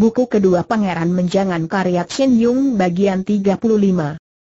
buku kedua Pangeran Menjangan karya Chen Yung bagian 35.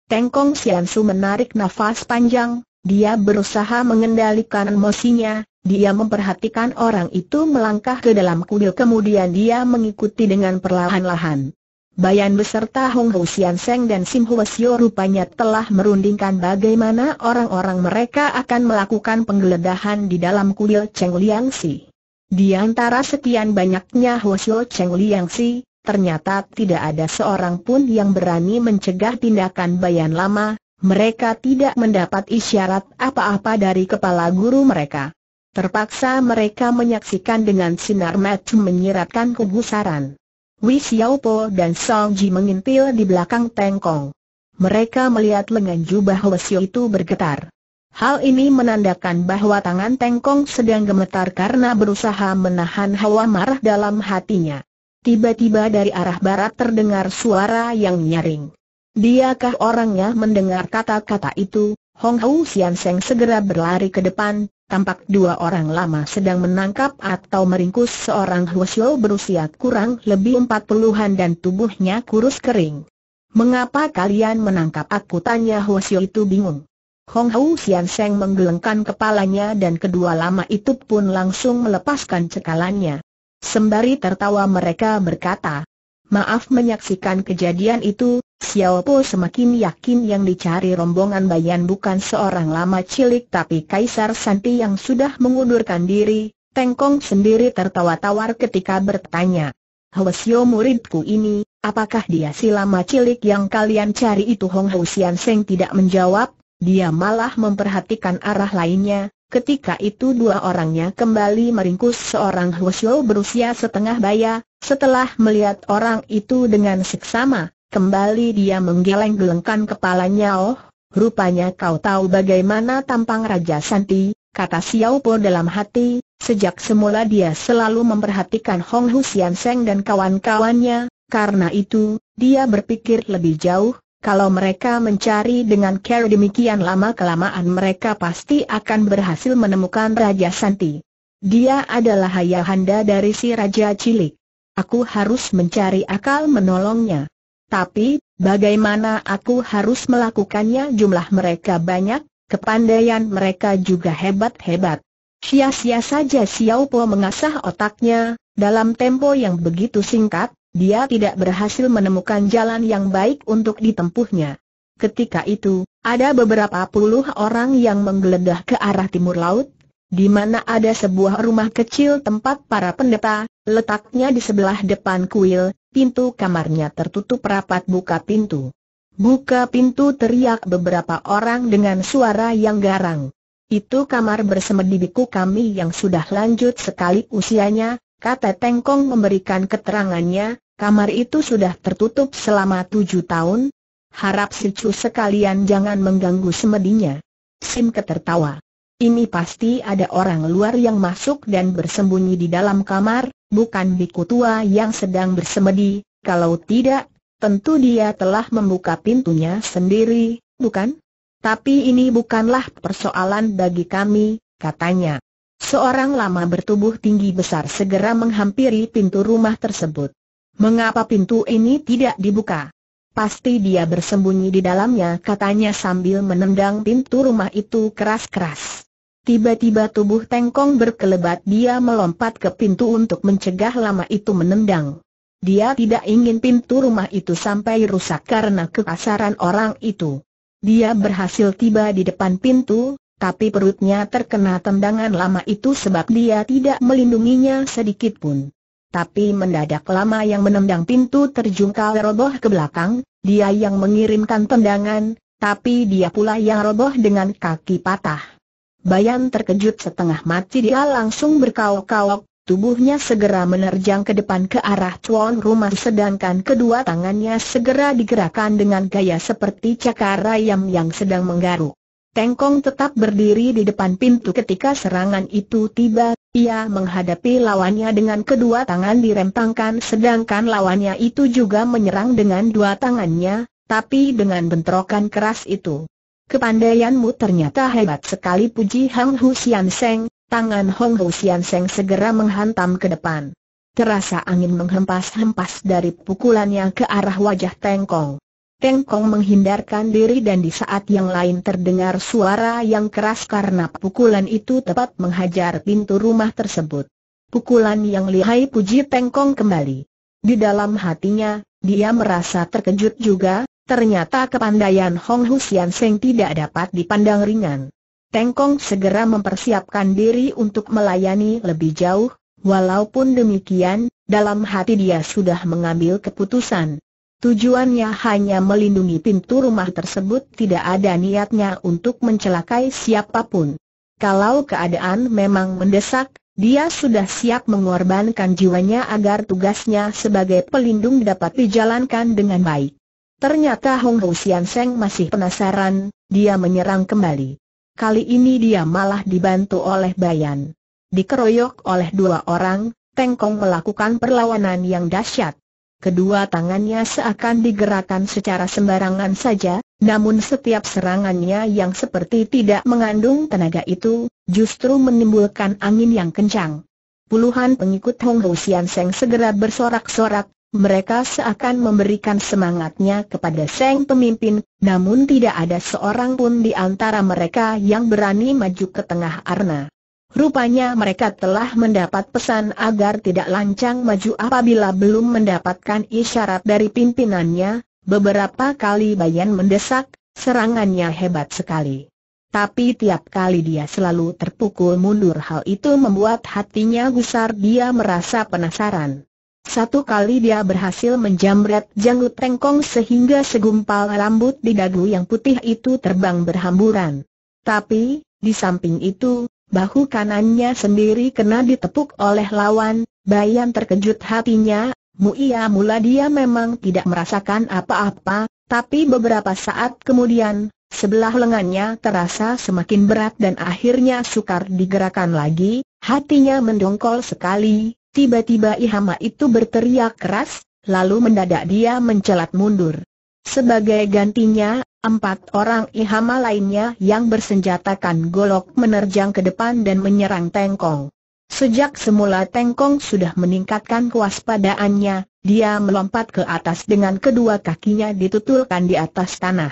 Tengkong Su menarik nafas panjang, dia berusaha mengendalikan emosinya, dia memperhatikan orang itu melangkah ke dalam kuil kemudian dia mengikuti dengan perlahan-lahan. Bayan beserta Hong Hu Sian Seng dan Sim Hu Sio rupanya telah merundingkan bagaimana orang-orang mereka akan melakukan penggeledahan di dalam kuil Cheng Liang Si. Di antara sekian banyaknya Hosio Cheng Liang Si, ternyata tidak ada seorang pun yang berani mencegah tindakan Bayan Lama, mereka tidak mendapat isyarat apa-apa dari kepala guru mereka. Terpaksa mereka menyaksikan dengan sinar mata menyiratkan kegusaran. Wei Xiaopo dan Song Ji mengintil di belakang Tengkong. Mereka melihat lengan jubah Hwasyo itu bergetar. Hal ini menandakan bahwa tangan Tengkong sedang gemetar karena berusaha menahan hawa marah dalam hatinya. Tiba-tiba dari arah barat terdengar suara yang nyaring. Diakah orangnya mendengar kata-kata itu? Hong Hau Sian Seng segera berlari ke depan, tampak dua orang lama sedang menangkap atau meringkus seorang Huosyo berusia kurang lebih empat puluhan dan tubuhnya kurus kering. Mengapa kalian menangkap aku? Tanya Huosyo itu bingung. Hong Hou Sian Seng menggelengkan kepalanya dan kedua lama itu pun langsung melepaskan cekalannya. Sembari tertawa mereka berkata, Maaf menyaksikan kejadian itu, Xiao Po semakin yakin yang dicari rombongan Bayan bukan seorang lama cilik tapi Kaisar Santi yang sudah mengundurkan diri, Tengkong sendiri tertawa tawar ketika bertanya. Hwasyo muridku ini, apakah dia si lama cilik yang kalian cari itu Hong Hou Sian Seng tidak menjawab, dia malah memperhatikan arah lainnya, ketika itu dua orangnya kembali meringkus seorang Huosyo berusia setengah baya, setelah melihat orang itu dengan seksama, kembali dia menggeleng-gelengkan kepalanya oh, rupanya kau tahu bagaimana tampang Raja Santi, kata Xiao Po dalam hati, sejak semula dia selalu memperhatikan Hong Husian Seng dan kawan-kawannya, karena itu, dia berpikir lebih jauh, kalau mereka mencari dengan care demikian lama-kelamaan mereka pasti akan berhasil menemukan Raja Santi. Dia adalah ayahanda dari si Raja Cilik. Aku harus mencari akal menolongnya. Tapi, bagaimana aku harus melakukannya jumlah mereka banyak, kepandaian mereka juga hebat-hebat. Sia-sia saja Xiao Po mengasah otaknya, dalam tempo yang begitu singkat, dia tidak berhasil menemukan jalan yang baik untuk ditempuhnya. Ketika itu, ada beberapa puluh orang yang menggeledah ke arah timur laut, di mana ada sebuah rumah kecil tempat para pendeta, letaknya di sebelah depan kuil, pintu kamarnya tertutup rapat buka pintu. Buka pintu teriak beberapa orang dengan suara yang garang. Itu kamar bersemedi biku kami yang sudah lanjut sekali usianya, Kata Tengkong memberikan keterangannya, kamar itu sudah tertutup selama tujuh tahun. Harap si Chu sekalian jangan mengganggu semedinya. Sim ketertawa. Ini pasti ada orang luar yang masuk dan bersembunyi di dalam kamar, bukan biku tua yang sedang bersemedi, kalau tidak, tentu dia telah membuka pintunya sendiri, bukan? Tapi ini bukanlah persoalan bagi kami, katanya. Seorang lama bertubuh tinggi besar segera menghampiri pintu rumah tersebut. Mengapa pintu ini tidak dibuka? Pasti dia bersembunyi di dalamnya katanya sambil menendang pintu rumah itu keras-keras. Tiba-tiba tubuh Tengkong berkelebat dia melompat ke pintu untuk mencegah lama itu menendang. Dia tidak ingin pintu rumah itu sampai rusak karena kekasaran orang itu. Dia berhasil tiba di depan pintu, tapi perutnya terkena tendangan lama itu sebab dia tidak melindunginya sedikit pun. Tapi mendadak lama yang menendang pintu terjungkal roboh ke belakang, dia yang mengirimkan tendangan, tapi dia pula yang roboh dengan kaki patah. Bayan terkejut setengah mati dia langsung berkaok-kaok, tubuhnya segera menerjang ke depan ke arah cuan rumah sedangkan kedua tangannya segera digerakkan dengan gaya seperti cakar ayam yang sedang menggaruk. Tengkong tetap berdiri di depan pintu ketika serangan itu tiba, ia menghadapi lawannya dengan kedua tangan dirempangkan sedangkan lawannya itu juga menyerang dengan dua tangannya, tapi dengan bentrokan keras itu. Kepandaianmu ternyata hebat sekali puji Hang Hu Xian Seng, tangan Hong Hu Xian Seng segera menghantam ke depan. Terasa angin menghempas-hempas dari pukulannya ke arah wajah Tengkong. Teng Kong menghindarkan diri dan di saat yang lain terdengar suara yang keras karena pukulan itu tepat menghajar pintu rumah tersebut. Pukulan yang lihai puji Teng Kong kembali. Di dalam hatinya, dia merasa terkejut juga, ternyata kepandaian Hong Husian Seng tidak dapat dipandang ringan. Teng Kong segera mempersiapkan diri untuk melayani lebih jauh, walaupun demikian, dalam hati dia sudah mengambil keputusan. Tujuannya hanya melindungi pintu rumah tersebut tidak ada niatnya untuk mencelakai siapapun. Kalau keadaan memang mendesak, dia sudah siap mengorbankan jiwanya agar tugasnya sebagai pelindung dapat dijalankan dengan baik. Ternyata Hong Hou Sian Seng masih penasaran, dia menyerang kembali. Kali ini dia malah dibantu oleh Bayan. Dikeroyok oleh dua orang, Tengkong melakukan perlawanan yang dahsyat. Kedua tangannya seakan digerakkan secara sembarangan saja, namun setiap serangannya yang seperti tidak mengandung tenaga itu, justru menimbulkan angin yang kencang. Puluhan pengikut Hong Ho Sian Seng segera bersorak-sorak, mereka seakan memberikan semangatnya kepada Seng pemimpin, namun tidak ada seorang pun di antara mereka yang berani maju ke tengah arna. Rupanya mereka telah mendapat pesan agar tidak lancang maju apabila belum mendapatkan isyarat dari pimpinannya, beberapa kali Bayan mendesak, serangannya hebat sekali. Tapi tiap kali dia selalu terpukul mundur hal itu membuat hatinya gusar dia merasa penasaran. Satu kali dia berhasil menjamret janggut rengkong sehingga segumpal rambut di dagu yang putih itu terbang berhamburan. Tapi, di samping itu, bahu kanannya sendiri kena ditepuk oleh lawan, Bayan terkejut hatinya, Muia ya mula dia memang tidak merasakan apa-apa, tapi beberapa saat kemudian, sebelah lengannya terasa semakin berat dan akhirnya sukar digerakkan lagi, hatinya mendongkol sekali, tiba-tiba Ihama itu berteriak keras, lalu mendadak dia mencelat mundur. Sebagai gantinya, Empat orang Ihama lainnya yang bersenjatakan golok menerjang ke depan dan menyerang Tengkong. Sejak semula Tengkong sudah meningkatkan kewaspadaannya, dia melompat ke atas dengan kedua kakinya ditutulkan di atas tanah.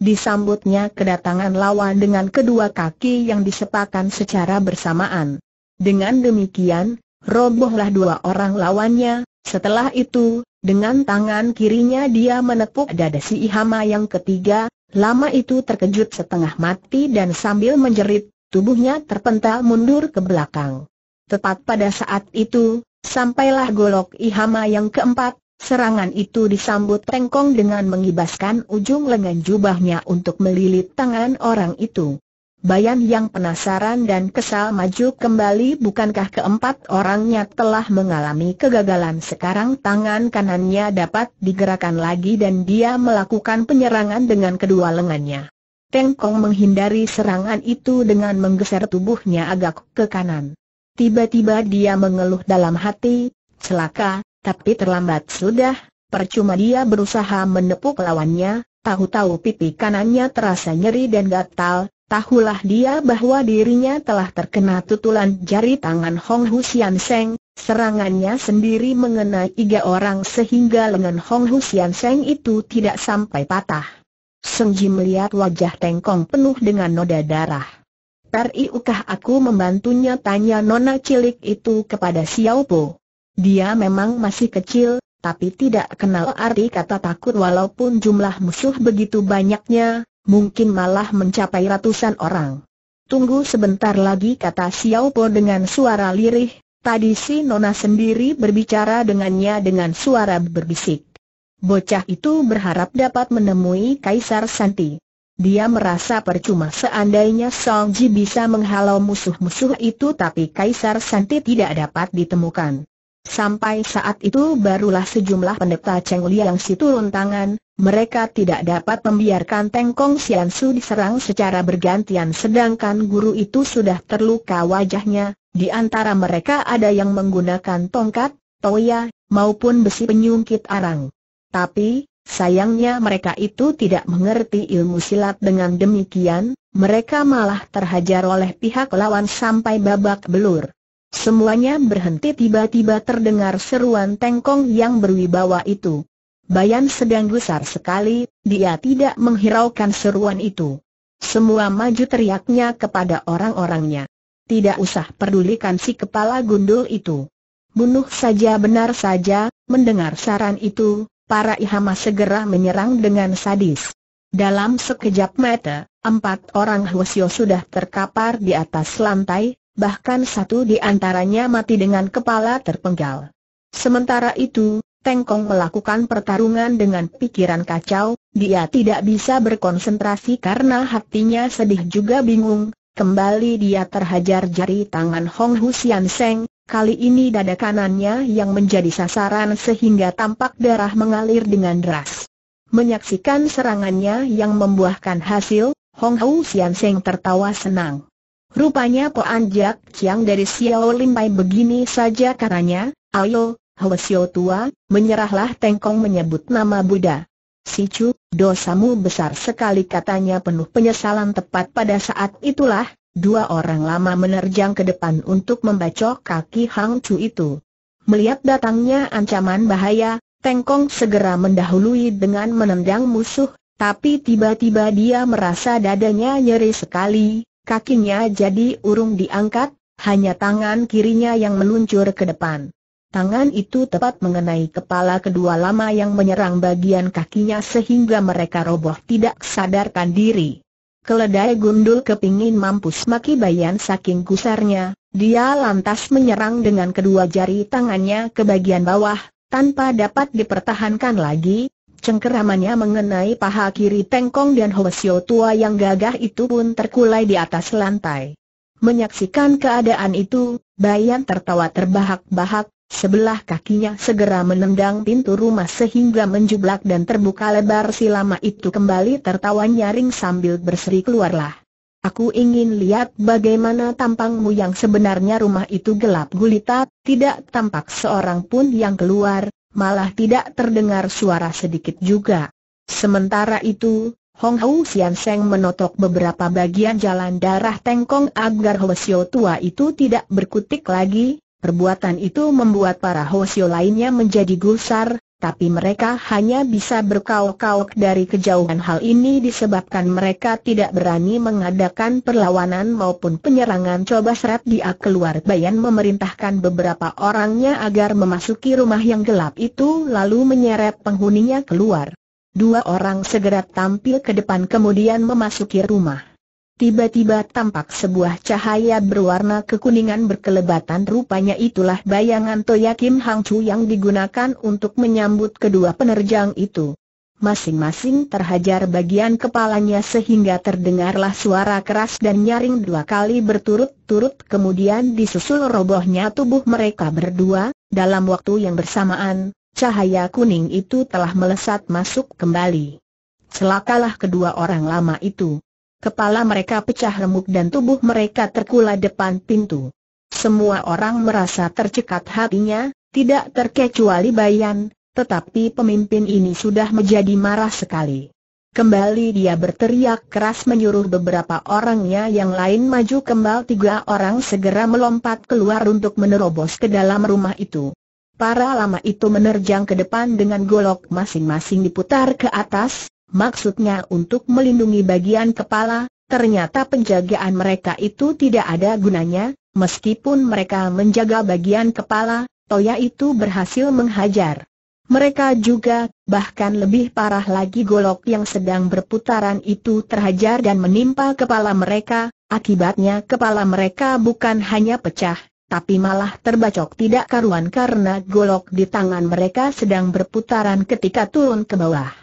Disambutnya kedatangan lawan dengan kedua kaki yang disepakan secara bersamaan. Dengan demikian, robohlah dua orang lawannya, setelah itu, dengan tangan kirinya dia menepuk dada si Ihama yang ketiga, lama itu terkejut setengah mati dan sambil menjerit, tubuhnya terpental mundur ke belakang. Tepat pada saat itu, sampailah golok Ihama yang keempat, Serangan itu disambut Tengkong dengan mengibaskan ujung lengan jubahnya untuk melilit tangan orang itu. Bayan yang penasaran dan kesal maju kembali bukankah keempat orangnya telah mengalami kegagalan sekarang tangan kanannya dapat digerakkan lagi dan dia melakukan penyerangan dengan kedua lengannya. Tengkong menghindari serangan itu dengan menggeser tubuhnya agak ke kanan. Tiba-tiba dia mengeluh dalam hati, celaka, tapi terlambat sudah, percuma dia berusaha menepuk lawannya, tahu-tahu pipi kanannya terasa nyeri dan gatal, Tahulah dia bahwa dirinya telah terkena tutulan jari tangan Hong Husian Seng, serangannya sendiri mengenai tiga orang sehingga lengan Hong Husian Seng itu tidak sampai patah. Seng Ji melihat wajah Tengkong penuh dengan noda darah. Periukah aku membantunya tanya nona cilik itu kepada Xiao Po. Dia memang masih kecil, tapi tidak kenal arti kata takut walaupun jumlah musuh begitu banyaknya, mungkin malah mencapai ratusan orang. Tunggu sebentar lagi kata Xiao Po dengan suara lirih, tadi si Nona sendiri berbicara dengannya dengan suara berbisik. Bocah itu berharap dapat menemui Kaisar Santi. Dia merasa percuma seandainya Song Ji bisa menghalau musuh-musuh itu tapi Kaisar Santi tidak dapat ditemukan. Sampai saat itu barulah sejumlah pendeta Cheng Liang yang si turun tangan, mereka tidak dapat membiarkan Tengkong Sian diserang secara bergantian sedangkan guru itu sudah terluka wajahnya, di antara mereka ada yang menggunakan tongkat, toya, maupun besi penyungkit arang. Tapi, sayangnya mereka itu tidak mengerti ilmu silat dengan demikian, mereka malah terhajar oleh pihak lawan sampai babak belur. Semuanya berhenti tiba-tiba terdengar seruan Tengkong yang berwibawa itu. Bayan sedang gusar sekali, dia tidak menghiraukan seruan itu. Semua maju teriaknya kepada orang-orangnya. Tidak usah pedulikan si kepala gundul itu. Bunuh saja benar saja, mendengar saran itu, para ihama segera menyerang dengan sadis. Dalam sekejap mata, empat orang Hwasyo sudah terkapar di atas lantai, bahkan satu di antaranya mati dengan kepala terpenggal. Sementara itu, Tengkong melakukan pertarungan dengan pikiran kacau, dia tidak bisa berkonsentrasi karena hatinya sedih juga bingung, kembali dia terhajar jari tangan Hong Hu Sian Seng, kali ini dada kanannya yang menjadi sasaran sehingga tampak darah mengalir dengan deras. Menyaksikan serangannya yang membuahkan hasil, Hong Hu Sian Seng tertawa senang. Rupanya Poan Anjak Chiang dari Xiao Limpai begini saja karanya, ayo, Hwasyo tua, menyerahlah Tengkong menyebut nama Buddha. Si Chu, dosamu besar sekali katanya penuh penyesalan tepat pada saat itulah, dua orang lama menerjang ke depan untuk membacok kaki Hang Chu itu. Melihat datangnya ancaman bahaya, Tengkong segera mendahului dengan menendang musuh, tapi tiba-tiba dia merasa dadanya nyeri sekali, kakinya jadi urung diangkat, hanya tangan kirinya yang meluncur ke depan. Tangan itu tepat mengenai kepala kedua lama yang menyerang bagian kakinya sehingga mereka roboh tidak sadarkan diri. Keledai gundul kepingin mampus maki bayan saking gusarnya, dia lantas menyerang dengan kedua jari tangannya ke bagian bawah, tanpa dapat dipertahankan lagi, cengkeramannya mengenai paha kiri Tengkong dan Hoesio tua yang gagah itu pun terkulai di atas lantai. Menyaksikan keadaan itu, Bayan tertawa terbahak-bahak, Sebelah kakinya segera menendang pintu rumah sehingga menjublak dan terbuka lebar si lama itu kembali tertawa nyaring sambil berseri keluarlah. Aku ingin lihat bagaimana tampangmu yang sebenarnya rumah itu gelap gulita, tidak tampak seorang pun yang keluar, malah tidak terdengar suara sedikit juga. Sementara itu, Hong Hau Sian Seng menotok beberapa bagian jalan darah tengkong agar Hwasyo tua itu tidak berkutik lagi, Perbuatan itu membuat para Hosio lainnya menjadi gusar, tapi mereka hanya bisa berkauk-kauk dari kejauhan hal ini disebabkan mereka tidak berani mengadakan perlawanan maupun penyerangan coba seret dia keluar Bayan memerintahkan beberapa orangnya agar memasuki rumah yang gelap itu lalu menyeret penghuninya keluar. Dua orang segera tampil ke depan kemudian memasuki rumah. Tiba-tiba tampak sebuah cahaya berwarna kekuningan berkelebatan rupanya itulah bayangan Toyakim Hangchu yang digunakan untuk menyambut kedua penerjang itu. Masing-masing terhajar bagian kepalanya sehingga terdengarlah suara keras dan nyaring dua kali berturut-turut kemudian disusul robohnya tubuh mereka berdua, dalam waktu yang bersamaan, cahaya kuning itu telah melesat masuk kembali. Celakalah kedua orang lama itu. Kepala mereka pecah remuk dan tubuh mereka terkulai depan pintu. Semua orang merasa tercekat hatinya, tidak terkecuali Bayan, tetapi pemimpin ini sudah menjadi marah sekali. Kembali dia berteriak keras menyuruh beberapa orangnya yang lain maju kembali. tiga orang segera melompat keluar untuk menerobos ke dalam rumah itu. Para lama itu menerjang ke depan dengan golok masing-masing diputar ke atas, maksudnya untuk melindungi bagian kepala, ternyata penjagaan mereka itu tidak ada gunanya, meskipun mereka menjaga bagian kepala, Toya itu berhasil menghajar. Mereka juga, bahkan lebih parah lagi golok yang sedang berputaran itu terhajar dan menimpa kepala mereka, akibatnya kepala mereka bukan hanya pecah, tapi malah terbacok tidak karuan karena golok di tangan mereka sedang berputaran ketika turun ke bawah.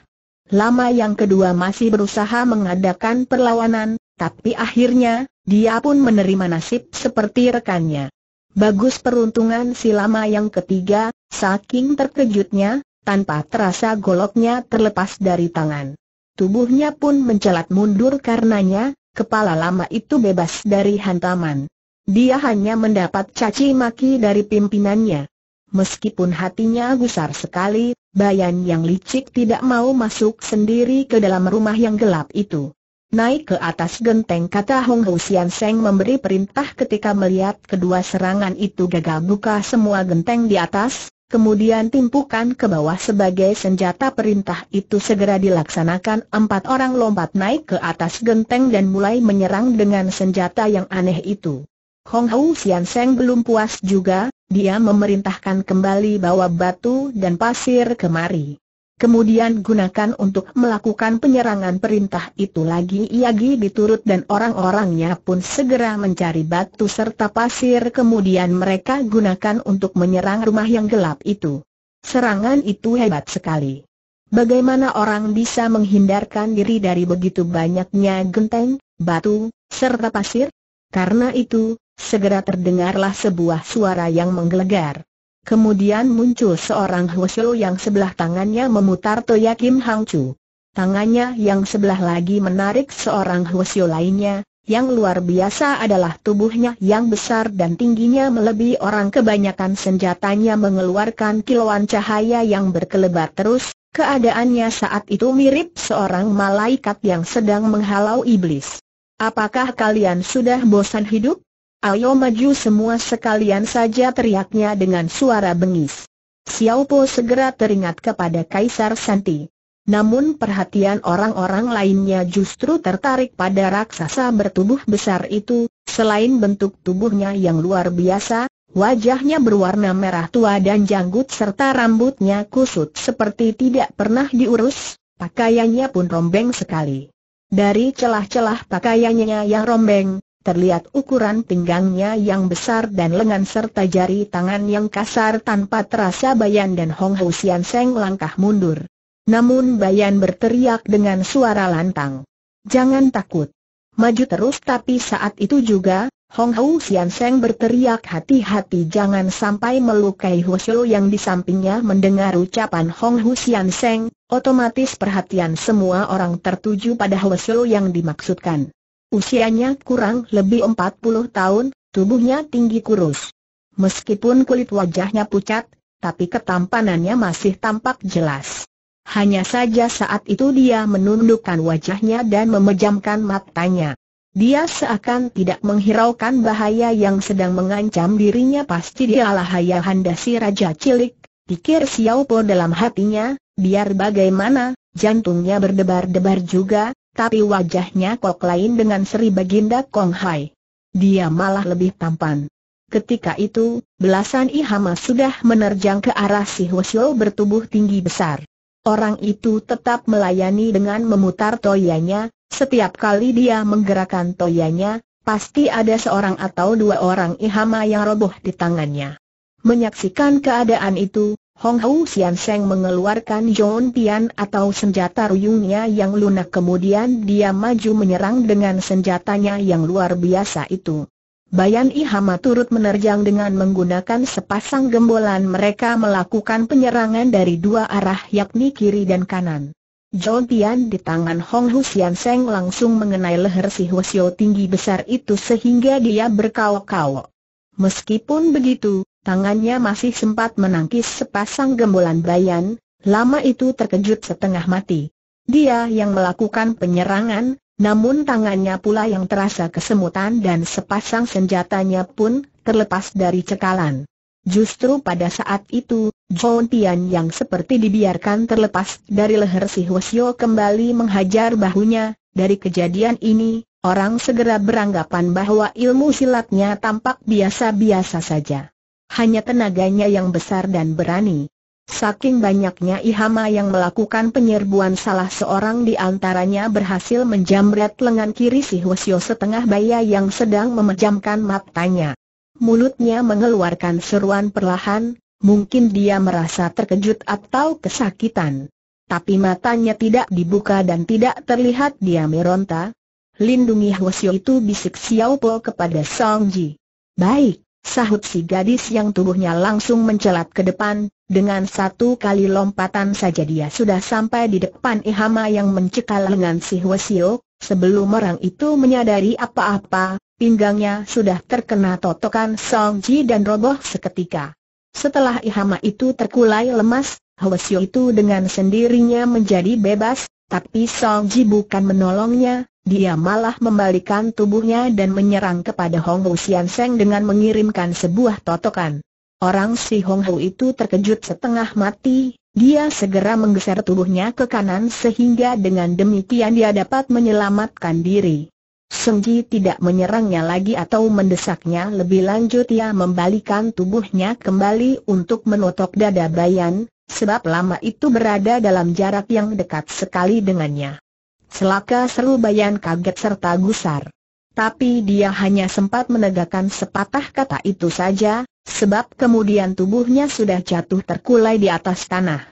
Lama yang kedua masih berusaha mengadakan perlawanan, tapi akhirnya, dia pun menerima nasib seperti rekannya. Bagus peruntungan si lama yang ketiga, saking terkejutnya, tanpa terasa goloknya terlepas dari tangan. Tubuhnya pun mencelat mundur karenanya, kepala lama itu bebas dari hantaman. Dia hanya mendapat caci maki dari pimpinannya. Meskipun hatinya gusar sekali, Bayan yang licik tidak mau masuk sendiri ke dalam rumah yang gelap itu. Naik ke atas genteng kata Hong Hu Sian Seng memberi perintah ketika melihat kedua serangan itu gagal buka semua genteng di atas, kemudian timpukan ke bawah sebagai senjata perintah itu segera dilaksanakan empat orang lompat naik ke atas genteng dan mulai menyerang dengan senjata yang aneh itu. Hong Hu Sian Seng belum puas juga, dia memerintahkan kembali bawa batu dan pasir kemari. Kemudian gunakan untuk melakukan penyerangan perintah itu lagi Iagi diturut dan orang-orangnya pun segera mencari batu serta pasir kemudian mereka gunakan untuk menyerang rumah yang gelap itu. Serangan itu hebat sekali. Bagaimana orang bisa menghindarkan diri dari begitu banyaknya genteng, batu, serta pasir? Karena itu, segera terdengarlah sebuah suara yang menggelegar. Kemudian muncul seorang Huoshu yang sebelah tangannya memutar Toya Kim Hang Chu. Tangannya yang sebelah lagi menarik seorang Huoshu lainnya, yang luar biasa adalah tubuhnya yang besar dan tingginya melebihi orang kebanyakan senjatanya mengeluarkan kiloan cahaya yang berkelebat terus, keadaannya saat itu mirip seorang malaikat yang sedang menghalau iblis. Apakah kalian sudah bosan hidup? Ayo maju semua sekalian saja teriaknya dengan suara bengis. Xiao Po segera teringat kepada Kaisar Santi. Namun perhatian orang-orang lainnya justru tertarik pada raksasa bertubuh besar itu, selain bentuk tubuhnya yang luar biasa, wajahnya berwarna merah tua dan janggut serta rambutnya kusut seperti tidak pernah diurus, pakaiannya pun rombeng sekali. Dari celah-celah pakaiannya yang rombeng, Terlihat ukuran pinggangnya yang besar dan lengan serta jari tangan yang kasar tanpa terasa Bayan dan Hong Hou Sian Seng langkah mundur. Namun Bayan berteriak dengan suara lantang. Jangan takut. Maju terus tapi saat itu juga, Hong Hou Sian Seng berteriak hati-hati jangan sampai melukai Hu Shou yang di sampingnya mendengar ucapan Hong Hou Sian Seng, otomatis perhatian semua orang tertuju pada Hu Shou yang dimaksudkan. Usianya kurang lebih 40 tahun, tubuhnya tinggi kurus. Meskipun kulit wajahnya pucat, tapi ketampanannya masih tampak jelas. Hanya saja saat itu dia menundukkan wajahnya dan memejamkan matanya. Dia seakan tidak menghiraukan bahaya yang sedang mengancam dirinya pasti dialah Haya Handasi Raja Cilik, pikir Xiao Po dalam hatinya, biar bagaimana, jantungnya berdebar-debar juga, tapi wajahnya kok lain dengan Sri Baginda Kong Hai. Dia malah lebih tampan. Ketika itu, belasan ihama sudah menerjang ke arah si Hwasyo bertubuh tinggi besar. Orang itu tetap melayani dengan memutar toyanya, setiap kali dia menggerakkan toyanya, pasti ada seorang atau dua orang ihama yang roboh di tangannya. Menyaksikan keadaan itu, Hong Hou Sian Seng mengeluarkan John Tian atau senjata ruyungnya yang lunak kemudian dia maju menyerang dengan senjatanya yang luar biasa itu. Bayan Ihama turut menerjang dengan menggunakan sepasang gembolan mereka melakukan penyerangan dari dua arah yakni kiri dan kanan. John Tian di tangan Hong Hu Sian Seng langsung mengenai leher si Hwasyo tinggi besar itu sehingga dia berkawak-kawak. Meskipun begitu, Tangannya masih sempat menangkis sepasang gembolan bayan, lama itu terkejut setengah mati. Dia yang melakukan penyerangan, namun tangannya pula yang terasa kesemutan dan sepasang senjatanya pun terlepas dari cekalan. Justru pada saat itu, John Tian yang seperti dibiarkan terlepas dari leher si Hwasyo kembali menghajar bahunya, dari kejadian ini, orang segera beranggapan bahwa ilmu silatnya tampak biasa-biasa saja hanya tenaganya yang besar dan berani. Saking banyaknya Ihama yang melakukan penyerbuan salah seorang di antaranya berhasil menjamret lengan kiri si Hwasyo setengah baya yang sedang memejamkan matanya. Mulutnya mengeluarkan seruan perlahan, mungkin dia merasa terkejut atau kesakitan. Tapi matanya tidak dibuka dan tidak terlihat dia meronta. Lindungi Hwasyo itu bisik Xiao Po kepada Song Ji. Baik, Sahut si gadis yang tubuhnya langsung mencelat ke depan, dengan satu kali lompatan saja dia sudah sampai di depan Ihama yang mencekal lengan si Hwasio, sebelum orang itu menyadari apa-apa, pinggangnya sudah terkena totokan Song Ji dan roboh seketika. Setelah Ihama itu terkulai lemas, Hwasio itu dengan sendirinya menjadi bebas, tapi Song Ji bukan menolongnya, dia malah membalikan tubuhnya dan menyerang kepada Hong Hu Sian Seng dengan mengirimkan sebuah totokan. Orang si Hong Hu itu terkejut setengah mati, dia segera menggeser tubuhnya ke kanan sehingga dengan demikian dia dapat menyelamatkan diri. Song Ji tidak menyerangnya lagi atau mendesaknya lebih lanjut ia membalikan tubuhnya kembali untuk menotok dada Bayan, sebab lama itu berada dalam jarak yang dekat sekali dengannya. Selaka seru bayan kaget serta gusar. Tapi dia hanya sempat menegakkan sepatah kata itu saja, sebab kemudian tubuhnya sudah jatuh terkulai di atas tanah.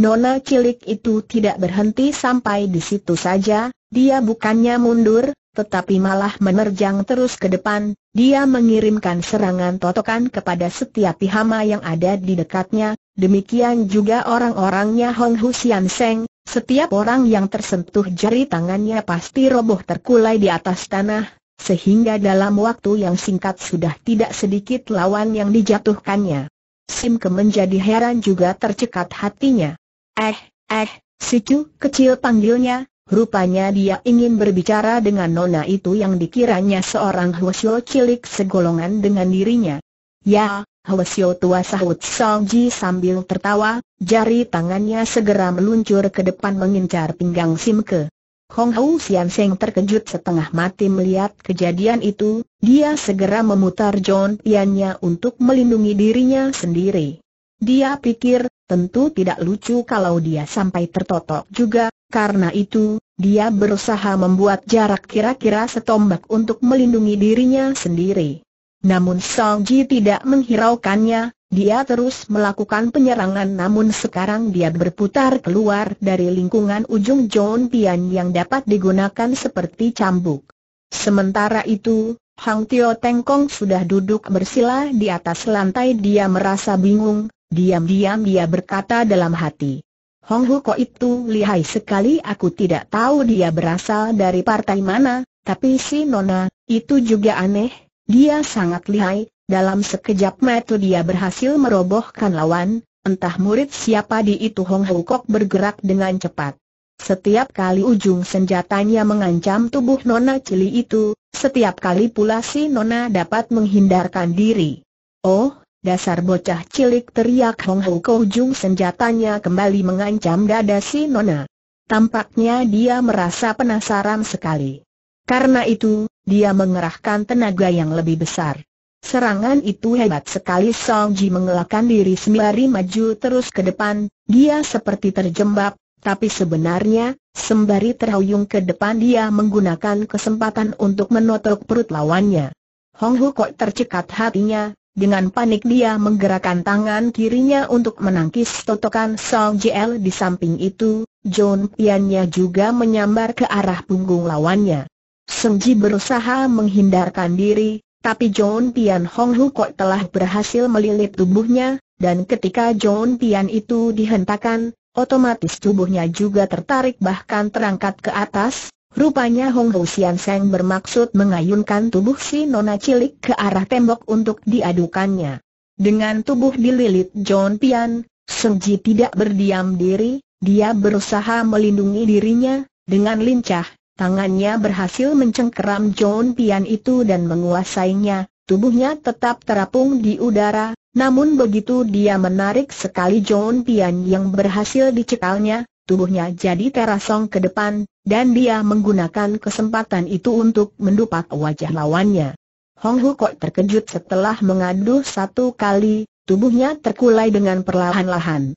Nona cilik itu tidak berhenti sampai di situ saja, dia bukannya mundur, tetapi malah menerjang terus ke depan, dia mengirimkan serangan totokan kepada setiap pihama yang ada di dekatnya, demikian juga orang-orangnya Hong Hu Sian Seng, setiap orang yang tersentuh jari tangannya pasti roboh terkulai di atas tanah, sehingga dalam waktu yang singkat sudah tidak sedikit lawan yang dijatuhkannya. Sim Ke menjadi heran juga tercekat hatinya. Eh, eh, si Chu kecil panggilnya, Rupanya dia ingin berbicara dengan nona itu yang dikiranya seorang Hwasyo cilik segolongan dengan dirinya. Ya, Hwasyo tua sahut Song Ji sambil tertawa, jari tangannya segera meluncur ke depan mengincar pinggang Simke. Ke. Hong Hou Sian Seng terkejut setengah mati melihat kejadian itu, dia segera memutar John piannya untuk melindungi dirinya sendiri. Dia pikir, tentu tidak lucu kalau dia sampai tertotok juga, karena itu, dia berusaha membuat jarak kira-kira setombak untuk melindungi dirinya sendiri. Namun Song Ji tidak menghiraukannya, dia terus melakukan penyerangan namun sekarang dia berputar keluar dari lingkungan ujung John Tian yang dapat digunakan seperti cambuk. Sementara itu, Hang Tio Teng Kong sudah duduk bersila di atas lantai dia merasa bingung, diam-diam dia berkata dalam hati. Hong Hu Kok itu lihai sekali aku tidak tahu dia berasal dari partai mana, tapi si Nona, itu juga aneh, dia sangat lihai, dalam sekejap mata dia berhasil merobohkan lawan, entah murid siapa di itu Hong Hu Kok bergerak dengan cepat. Setiap kali ujung senjatanya mengancam tubuh Nona Cili itu, setiap kali pula si Nona dapat menghindarkan diri. Oh, Dasar bocah cilik teriak Hong ke ujung senjatanya kembali mengancam dada si Nona. Tampaknya dia merasa penasaran sekali. Karena itu, dia mengerahkan tenaga yang lebih besar. Serangan itu hebat sekali Song Ji mengelakkan diri sembari maju terus ke depan, dia seperti terjebak, tapi sebenarnya, sembari terhuyung ke depan dia menggunakan kesempatan untuk menotok perut lawannya. Hong Hu Kok tercekat hatinya, dengan panik dia menggerakkan tangan kirinya untuk menangkis totokan Song JL di samping itu, John Piannya juga menyambar ke arah punggung lawannya. Song Ji berusaha menghindarkan diri, tapi John Pian Hong Hu Kok telah berhasil melilit tubuhnya, dan ketika John Pian itu dihentakan, otomatis tubuhnya juga tertarik bahkan terangkat ke atas, Rupanya Hong Ho Sian Seng bermaksud mengayunkan tubuh si nona cilik ke arah tembok untuk diadukannya. Dengan tubuh dililit John Pian, Seng Ji tidak berdiam diri, dia berusaha melindungi dirinya, dengan lincah, tangannya berhasil mencengkeram John Pian itu dan menguasainya, tubuhnya tetap terapung di udara, namun begitu dia menarik sekali John Pian yang berhasil dicekalnya, tubuhnya jadi terasong ke depan, dan dia menggunakan kesempatan itu untuk mendupak wajah lawannya. Hong Hu Kok terkejut setelah mengadu satu kali, tubuhnya terkulai dengan perlahan-lahan.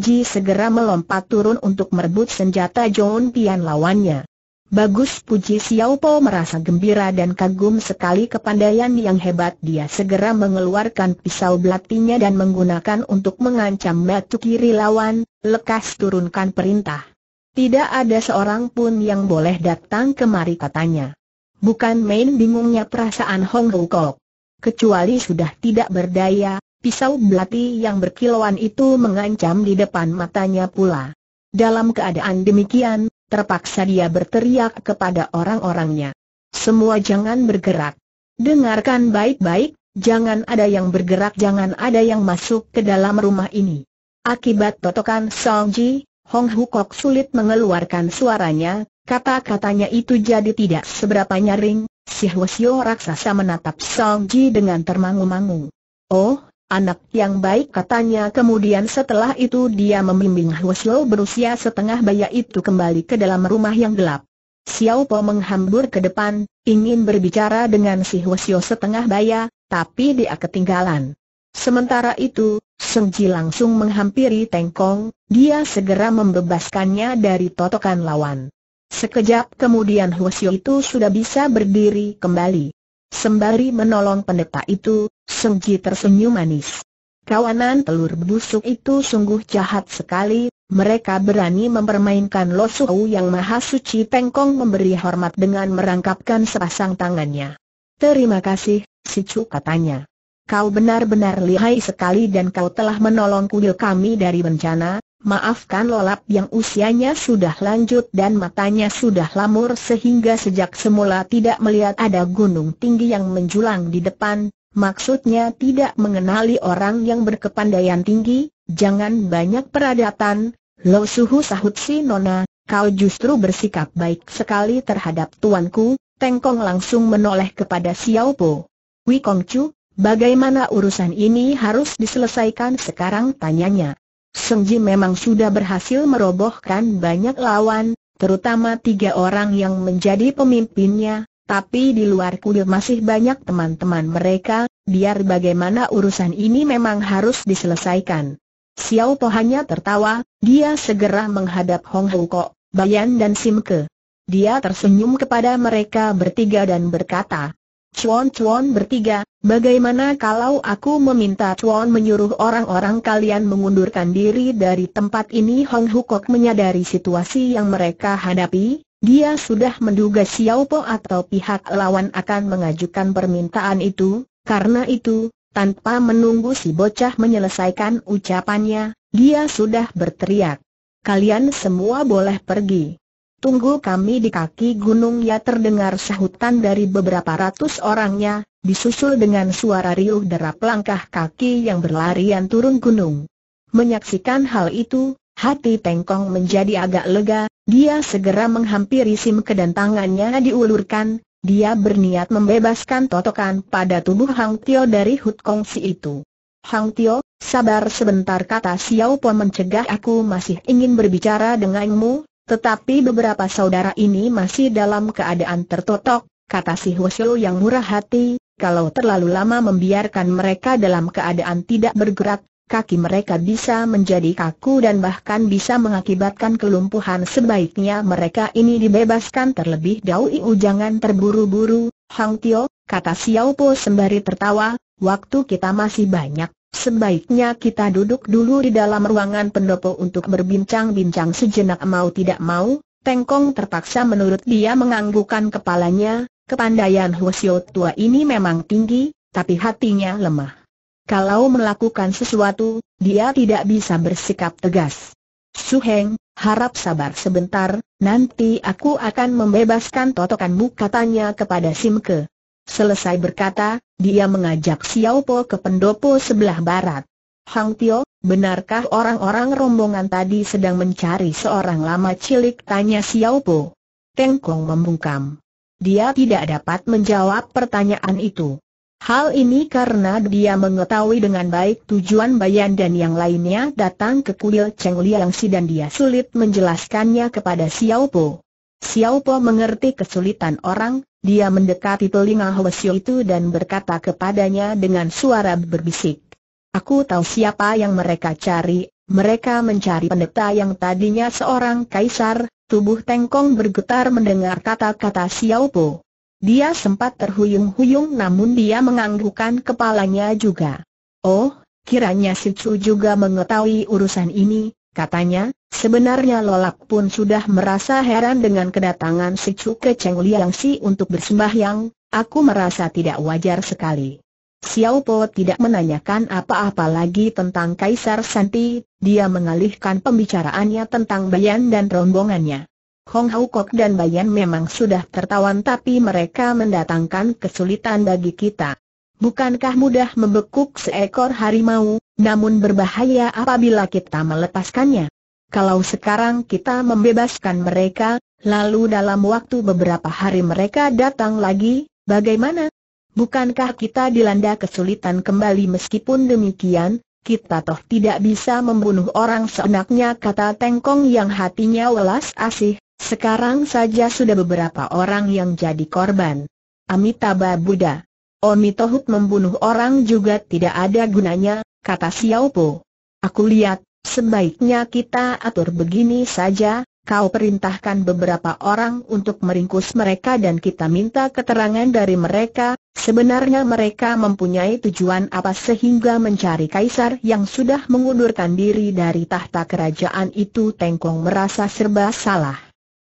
Ji segera melompat turun untuk merebut senjata John Pian lawannya. Bagus puji Xiaopo merasa gembira dan kagum sekali kepandaian yang hebat dia segera mengeluarkan pisau belatinya dan menggunakan untuk mengancam batu kiri lawan, lekas turunkan perintah. Tidak ada seorang pun yang boleh datang kemari katanya. Bukan main bingungnya perasaan Hong Kok. Kecuali sudah tidak berdaya, pisau belati yang berkilauan itu mengancam di depan matanya pula. Dalam keadaan demikian, terpaksa dia berteriak kepada orang-orangnya. Semua jangan bergerak. Dengarkan baik-baik, jangan ada yang bergerak jangan ada yang masuk ke dalam rumah ini. Akibat totokan Song Ji, Hong Hukok sulit mengeluarkan suaranya, kata-katanya itu jadi tidak seberapa nyaring, si Hwasyo raksasa menatap Song Ji dengan termangu-mangu. Oh, Anak yang baik katanya kemudian setelah itu dia membimbing Huaslo berusia setengah bayi itu kembali ke dalam rumah yang gelap. Xiao Po menghambur ke depan, ingin berbicara dengan si Huaslo setengah bayi, tapi dia ketinggalan. Sementara itu, Seng Ji langsung menghampiri Teng Kong. dia segera membebaskannya dari totokan lawan. Sekejap kemudian Huaslo itu sudah bisa berdiri kembali. Sembari menolong pendeta itu, Sengji tersenyum manis. Kawanan telur busuk itu sungguh jahat sekali, mereka berani mempermainkan Lo Suhu yang maha suci Pengkong memberi hormat dengan merangkapkan sepasang tangannya. Terima kasih, si Chu katanya. Kau benar-benar lihai sekali dan kau telah menolong kuil kami dari bencana, Maafkan lolap yang usianya sudah lanjut dan matanya sudah lamur sehingga sejak semula tidak melihat ada gunung tinggi yang menjulang di depan, maksudnya tidak mengenali orang yang berkepandaian tinggi, jangan banyak peradatan, lo suhu sahut si nona, kau justru bersikap baik sekali terhadap tuanku, Tengkong langsung menoleh kepada Xiao Po. Wikong Chu, bagaimana urusan ini harus diselesaikan sekarang tanyanya. Sengji memang sudah berhasil merobohkan banyak lawan, terutama tiga orang yang menjadi pemimpinnya, tapi di luar kuil masih banyak teman-teman mereka, biar bagaimana urusan ini memang harus diselesaikan. Xiao Po hanya tertawa, dia segera menghadap Hong Hu Bayan dan Simke. Dia tersenyum kepada mereka bertiga dan berkata, Cuan-cuan bertiga, bagaimana kalau aku meminta cuan menyuruh orang-orang kalian mengundurkan diri dari tempat ini Hong Hukok menyadari situasi yang mereka hadapi, dia sudah menduga Xiao Po atau pihak lawan akan mengajukan permintaan itu, karena itu, tanpa menunggu si bocah menyelesaikan ucapannya, dia sudah berteriak. Kalian semua boleh pergi. Tunggu kami di kaki gunung ya terdengar sahutan dari beberapa ratus orangnya, disusul dengan suara riuh derap langkah kaki yang berlarian turun gunung. Menyaksikan hal itu, hati Tengkong menjadi agak lega, dia segera menghampiri Sim dan tangannya diulurkan, dia berniat membebaskan totokan pada tubuh Hang Tio dari Hut Kongsi itu. Hang Tio, sabar sebentar kata Xiao Po mencegah aku masih ingin berbicara denganmu, tetapi beberapa saudara ini masih dalam keadaan tertotok, kata si Hwasyo yang murah hati, kalau terlalu lama membiarkan mereka dalam keadaan tidak bergerak, kaki mereka bisa menjadi kaku dan bahkan bisa mengakibatkan kelumpuhan sebaiknya mereka ini dibebaskan terlebih dahulu jangan terburu-buru, Hang Tio, kata Xiao Po sembari tertawa, waktu kita masih banyak. Sebaiknya kita duduk dulu di dalam ruangan pendopo untuk berbincang-bincang sejenak mau tidak mau, Tengkong terpaksa menurut dia menganggukkan kepalanya, kepandaian Huasio tua ini memang tinggi, tapi hatinya lemah. Kalau melakukan sesuatu, dia tidak bisa bersikap tegas. Su Heng, harap sabar sebentar, nanti aku akan membebaskan totokanmu katanya kepada Simke. Selesai berkata, dia mengajak Xiao Po ke pendopo sebelah barat. Hang Tio, benarkah orang-orang rombongan tadi sedang mencari seorang lama cilik? Tanya Xiao Po. Teng Kong membungkam. Dia tidak dapat menjawab pertanyaan itu. Hal ini karena dia mengetahui dengan baik tujuan Bayan dan yang lainnya datang ke kuil Cheng Liangsi dan dia sulit menjelaskannya kepada Xiao Po. Xiao Po mengerti kesulitan orang, dia mendekati telinga Hwasyo itu dan berkata kepadanya dengan suara berbisik. Aku tahu siapa yang mereka cari, mereka mencari pendeta yang tadinya seorang kaisar, tubuh Tengkong bergetar mendengar kata-kata Xiao Po. Dia sempat terhuyung-huyung namun dia menganggukkan kepalanya juga. Oh, kiranya si Chu juga mengetahui urusan ini, Katanya, sebenarnya Lolak pun sudah merasa heran dengan kedatangan si Chu ke Cheng Liang Si untuk bersembahyang, aku merasa tidak wajar sekali. Xiao Po tidak menanyakan apa-apa lagi tentang Kaisar Santi, dia mengalihkan pembicaraannya tentang Bayan dan rombongannya. Hong Hau Kok dan Bayan memang sudah tertawan tapi mereka mendatangkan kesulitan bagi kita. Bukankah mudah membekuk seekor harimau? Namun berbahaya apabila kita melepaskannya. Kalau sekarang kita membebaskan mereka, lalu dalam waktu beberapa hari mereka datang lagi, bagaimana? Bukankah kita dilanda kesulitan kembali meskipun demikian, kita toh tidak bisa membunuh orang seenaknya kata Tengkong yang hatinya welas asih, sekarang saja sudah beberapa orang yang jadi korban. Amitabha Buddha. Omitohut membunuh orang juga tidak ada gunanya, kata Xiaopo. Aku lihat, sebaiknya kita atur begini saja, kau perintahkan beberapa orang untuk meringkus mereka dan kita minta keterangan dari mereka, sebenarnya mereka mempunyai tujuan apa sehingga mencari kaisar yang sudah mengundurkan diri dari tahta kerajaan itu Tengkong merasa serba salah.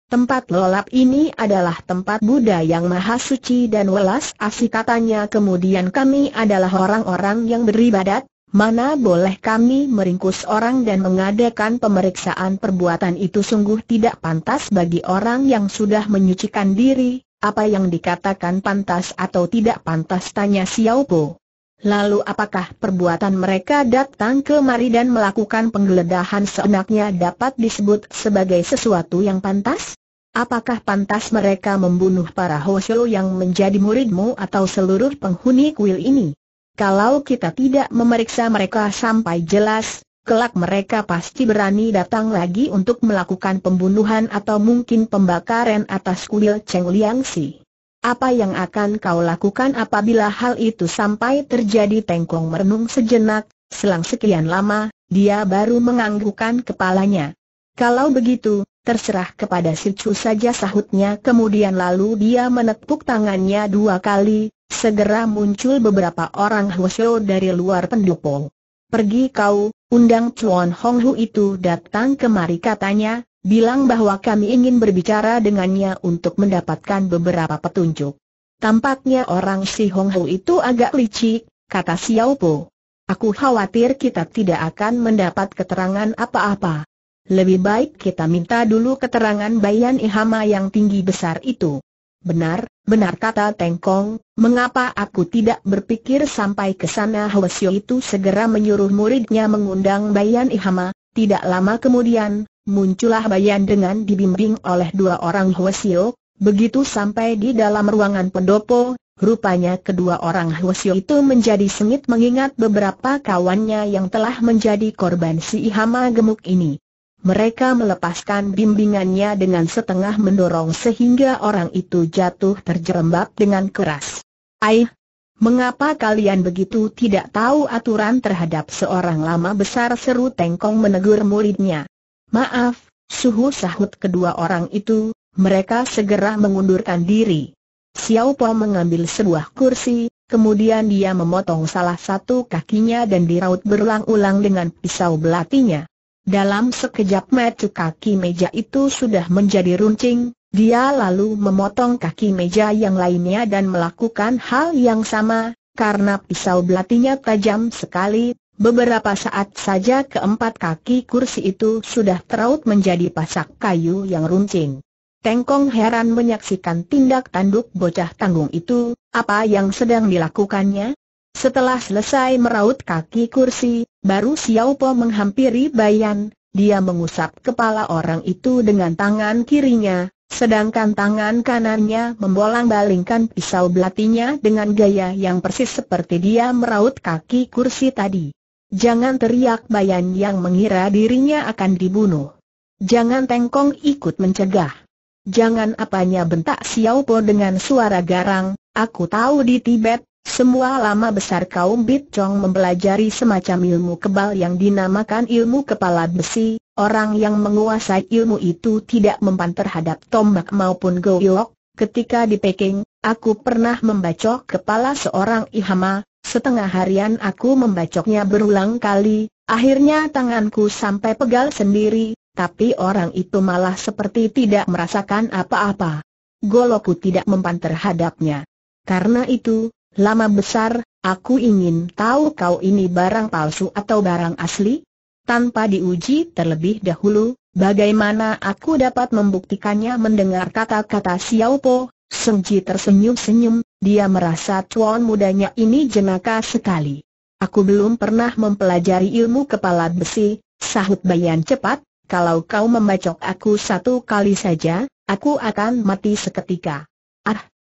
Tempat lelap ini adalah tempat Buddha yang maha suci dan welas asih katanya kemudian kami adalah orang-orang yang beribadat, Mana boleh kami meringkus orang dan mengadakan pemeriksaan perbuatan itu sungguh tidak pantas bagi orang yang sudah menyucikan diri, apa yang dikatakan pantas atau tidak pantas tanya Xiao Po. Lalu apakah perbuatan mereka datang ke mari dan melakukan penggeledahan seenaknya dapat disebut sebagai sesuatu yang pantas? Apakah pantas mereka membunuh para Hosyo yang menjadi muridmu atau seluruh penghuni kuil ini? Kalau kita tidak memeriksa mereka sampai jelas, kelak mereka pasti berani datang lagi untuk melakukan pembunuhan atau mungkin pembakaran atas kuil Cheng Liang Si. Apa yang akan kau lakukan apabila hal itu sampai terjadi Tengkong merenung sejenak, selang sekian lama, dia baru menganggukkan kepalanya. Kalau begitu, terserah kepada si Chu saja sahutnya kemudian lalu dia menepuk tangannya dua kali, Segera muncul beberapa orang Hwasyo dari luar pendopo. Pergi kau, undang Chuan Hong Hu itu datang kemari katanya, bilang bahwa kami ingin berbicara dengannya untuk mendapatkan beberapa petunjuk. Tampaknya orang si Hong Hu itu agak licik, kata Xiao Po. Aku khawatir kita tidak akan mendapat keterangan apa-apa. Lebih baik kita minta dulu keterangan Bayan Ihama yang tinggi besar itu. Benar, benar kata Tengkong, mengapa aku tidak berpikir sampai ke sana Hwasyo itu segera menyuruh muridnya mengundang Bayan Ihama, tidak lama kemudian, muncullah Bayan dengan dibimbing oleh dua orang Hwasyo, begitu sampai di dalam ruangan pendopo, rupanya kedua orang Hwasyo itu menjadi sengit mengingat beberapa kawannya yang telah menjadi korban si Ihama gemuk ini. Mereka melepaskan bimbingannya dengan setengah mendorong sehingga orang itu jatuh terjerembab dengan keras. Aih, mengapa kalian begitu tidak tahu aturan terhadap seorang lama besar seru Tengkong menegur muridnya. Maaf, suhu sahut kedua orang itu, mereka segera mengundurkan diri. Xiao Po mengambil sebuah kursi, kemudian dia memotong salah satu kakinya dan diraut berulang-ulang dengan pisau belatinya. Dalam sekejap mata kaki meja itu sudah menjadi runcing, dia lalu memotong kaki meja yang lainnya dan melakukan hal yang sama, karena pisau belatinya tajam sekali, beberapa saat saja keempat kaki kursi itu sudah teraut menjadi pasak kayu yang runcing. Tengkong heran menyaksikan tindak tanduk bocah tanggung itu, apa yang sedang dilakukannya? Setelah selesai meraut kaki kursi, baru Xiao Po menghampiri Bayan, dia mengusap kepala orang itu dengan tangan kirinya, sedangkan tangan kanannya membolang-balingkan pisau belatinya dengan gaya yang persis seperti dia meraut kaki kursi tadi. Jangan teriak Bayan yang mengira dirinya akan dibunuh. Jangan Tengkong ikut mencegah. Jangan apanya bentak Xiao Po dengan suara garang, aku tahu di Tibet, semua lama besar kaum Bit Chong mempelajari semacam ilmu kebal yang dinamakan ilmu kepala besi, orang yang menguasai ilmu itu tidak mempan terhadap tombak maupun goyok. Ketika di Peking, aku pernah membacok kepala seorang ihama, setengah harian aku membacoknya berulang kali, akhirnya tanganku sampai pegal sendiri, tapi orang itu malah seperti tidak merasakan apa-apa. Goloku tidak mempan terhadapnya. Karena itu, Lama besar, aku ingin tahu kau ini barang palsu atau barang asli? Tanpa diuji terlebih dahulu, bagaimana aku dapat membuktikannya mendengar kata-kata Xiao Po? Sengji tersenyum-senyum, dia merasa tuan mudanya ini jenaka sekali. Aku belum pernah mempelajari ilmu kepala besi, sahut Bayan cepat, kalau kau membacok aku satu kali saja, aku akan mati seketika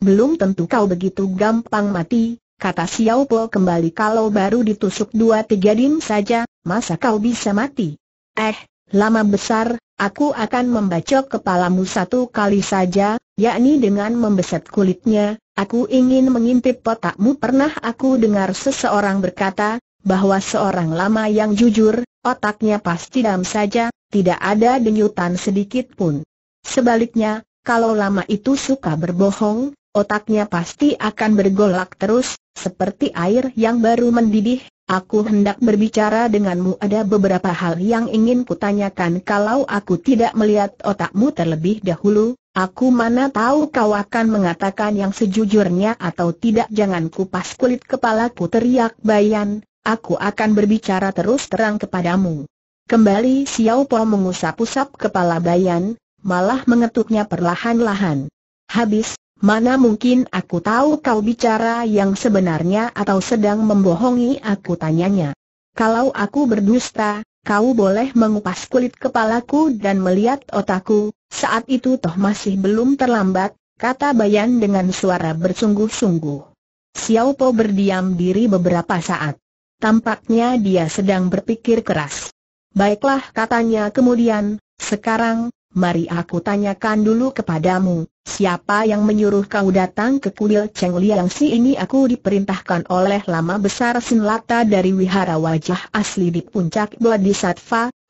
belum tentu kau begitu gampang mati, kata Xiao Po kembali kalau baru ditusuk dua tiga dim saja, masa kau bisa mati? Eh, lama besar, aku akan membacok kepalamu satu kali saja, yakni dengan membeset kulitnya, aku ingin mengintip potakmu pernah aku dengar seseorang berkata, bahwa seorang lama yang jujur, otaknya pasti dam saja, tidak ada denyutan sedikit pun. Sebaliknya, kalau lama itu suka berbohong, otaknya pasti akan bergolak terus, seperti air yang baru mendidih. Aku hendak berbicara denganmu ada beberapa hal yang ingin kutanyakan kalau aku tidak melihat otakmu terlebih dahulu, aku mana tahu kau akan mengatakan yang sejujurnya atau tidak jangan kupas kulit kepalaku teriak Bayan, aku akan berbicara terus terang kepadamu. Kembali Xiao Po mengusap-usap kepala Bayan, malah mengetuknya perlahan-lahan. Habis, Mana mungkin aku tahu kau bicara yang sebenarnya atau sedang membohongi aku tanyanya. Kalau aku berdusta, kau boleh mengupas kulit kepalaku dan melihat otakku, saat itu toh masih belum terlambat, kata Bayan dengan suara bersungguh-sungguh. Xiao Po berdiam diri beberapa saat. Tampaknya dia sedang berpikir keras. Baiklah katanya kemudian, sekarang, mari aku tanyakan dulu kepadamu, siapa yang menyuruh kau datang ke kuil Cheng Liang si ini aku diperintahkan oleh lama besar Senlata dari wihara wajah asli di puncak Omi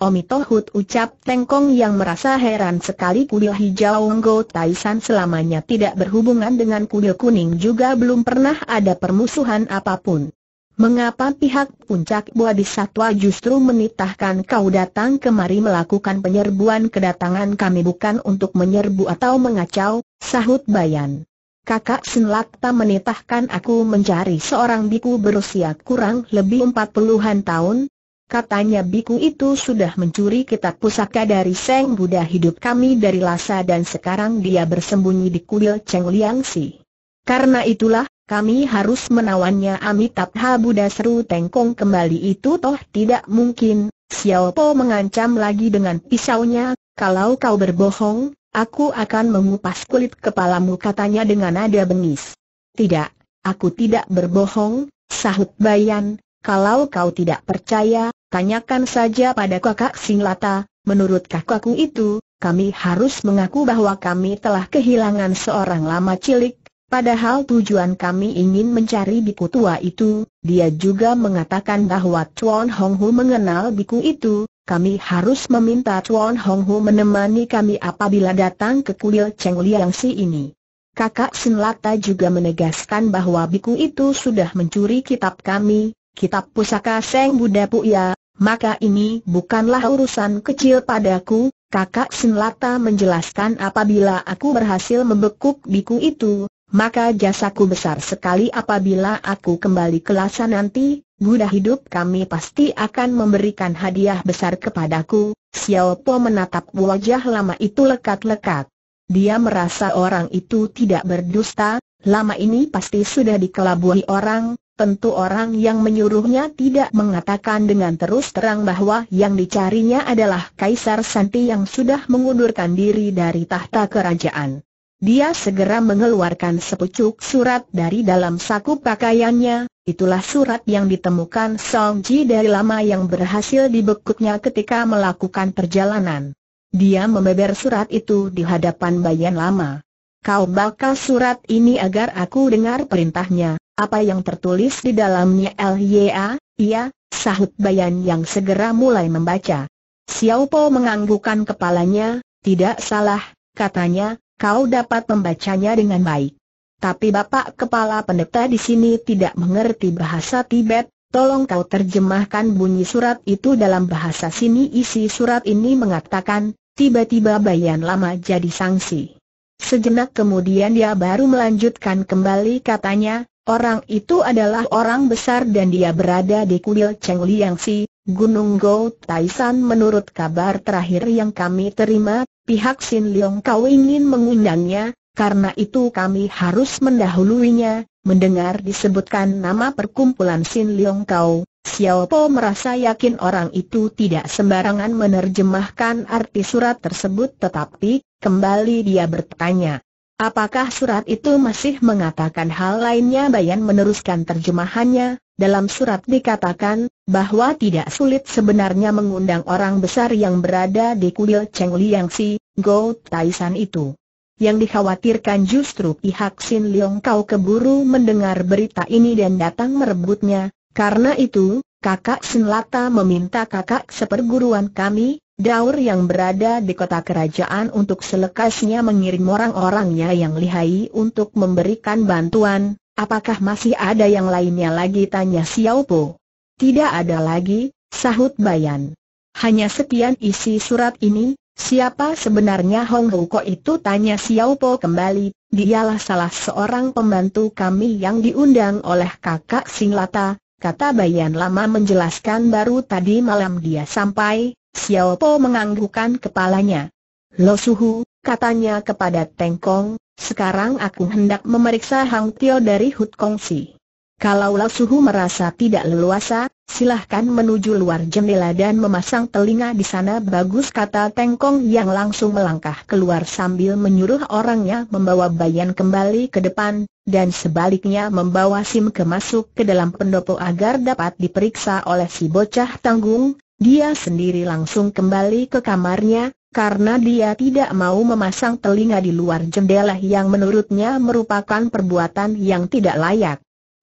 Omitohut ucap Tengkong yang merasa heran sekali kuil hijau Nggo Taisan selamanya tidak berhubungan dengan kuil kuning juga belum pernah ada permusuhan apapun. Mengapa pihak puncak buah satwa justru menitahkan kau datang kemari melakukan penyerbuan kedatangan kami bukan untuk menyerbu atau mengacau, sahut Bayan. Kakak Senlakta menitahkan aku mencari seorang biku berusia kurang lebih empat puluhan tahun. Katanya biku itu sudah mencuri kitab pusaka dari Seng Buddha hidup kami dari Lhasa dan sekarang dia bersembunyi di kuil Cheng Liang Si. Karena itulah, kami harus menawannya Amitabha Buddha seru Tengkong kembali itu toh tidak mungkin, Xiao Po mengancam lagi dengan pisaunya, kalau kau berbohong, aku akan mengupas kulit kepalamu katanya dengan nada bengis. Tidak, aku tidak berbohong, sahut Bayan, kalau kau tidak percaya, tanyakan saja pada kakak Singlata, menurut kakakku itu, kami harus mengaku bahwa kami telah kehilangan seorang lama cilik, Padahal tujuan kami ingin mencari biku tua itu, dia juga mengatakan bahwa Chuan Hong Hu mengenal biku itu, kami harus meminta Chuan Hong Hu menemani kami apabila datang ke kuil Cheng Liang Si ini. Kakak Lata juga menegaskan bahwa biku itu sudah mencuri kitab kami, kitab pusaka Seng Buddha Puya, maka ini bukanlah urusan kecil padaku, kakak Lata menjelaskan apabila aku berhasil membekuk biku itu, maka jasaku besar sekali apabila aku kembali ke Lhasa nanti, Buddha hidup kami pasti akan memberikan hadiah besar kepadaku. Xiao Po menatap wajah lama itu lekat-lekat. Dia merasa orang itu tidak berdusta, lama ini pasti sudah dikelabui orang, tentu orang yang menyuruhnya tidak mengatakan dengan terus terang bahwa yang dicarinya adalah Kaisar Santi yang sudah mengundurkan diri dari tahta kerajaan. Dia segera mengeluarkan sepucuk surat dari dalam saku pakaiannya, itulah surat yang ditemukan Song Ji dari lama yang berhasil dibekuknya ketika melakukan perjalanan. Dia membeber surat itu di hadapan Bayan Lama. Kau bakal surat ini agar aku dengar perintahnya, apa yang tertulis di dalamnya LYA, ia, sahut Bayan yang segera mulai membaca. Xiao Po menganggukan kepalanya, tidak salah, katanya, kau dapat membacanya dengan baik. Tapi Bapak Kepala Pendeta di sini tidak mengerti bahasa Tibet, tolong kau terjemahkan bunyi surat itu dalam bahasa sini. Isi surat ini mengatakan, tiba-tiba Bayan Lama jadi sanksi. Sejenak kemudian dia baru melanjutkan kembali katanya, orang itu adalah orang besar dan dia berada di kuil Cheng Liang Si, Gunung Go Taishan menurut kabar terakhir yang kami terima, Pihak Sin Leong kau ingin mengundangnya, karena itu kami harus mendahuluinya, mendengar disebutkan nama perkumpulan Sin Leong kau. Xiao Po merasa yakin orang itu tidak sembarangan menerjemahkan arti surat tersebut tetapi, kembali dia bertanya, Apakah surat itu masih mengatakan hal lainnya Bayan meneruskan terjemahannya, dalam surat dikatakan, bahwa tidak sulit sebenarnya mengundang orang besar yang berada di kuil Cheng Liang Si, Go Taishan itu. Yang dikhawatirkan justru pihak Sin Leong Kau keburu mendengar berita ini dan datang merebutnya, karena itu, kakak Sin Lata meminta kakak seperguruan kami, Daur yang berada di kota kerajaan untuk selekasnya mengirim orang-orangnya yang lihai untuk memberikan bantuan, apakah masih ada yang lainnya lagi tanya Xiao Po. Tidak ada lagi, sahut Bayan. Hanya sekian isi surat ini, siapa sebenarnya Hong Huko itu tanya Xiao Po kembali, dialah salah seorang pembantu kami yang diundang oleh kakak Singlata, kata Bayan lama menjelaskan baru tadi malam dia sampai, Xiao Po menganggukkan kepalanya. Lo Suhu, katanya kepada Teng Kong, sekarang aku hendak memeriksa Hang Tio dari Hut Kong Si. Kalau Lo Suhu merasa tidak leluasa, silahkan menuju luar jendela dan memasang telinga di sana bagus kata Teng Kong yang langsung melangkah keluar sambil menyuruh orangnya membawa bayan kembali ke depan, dan sebaliknya membawa Sim ke masuk ke dalam pendopo agar dapat diperiksa oleh si bocah tanggung, dia sendiri langsung kembali ke kamarnya, karena dia tidak mau memasang telinga di luar jendela yang menurutnya merupakan perbuatan yang tidak layak.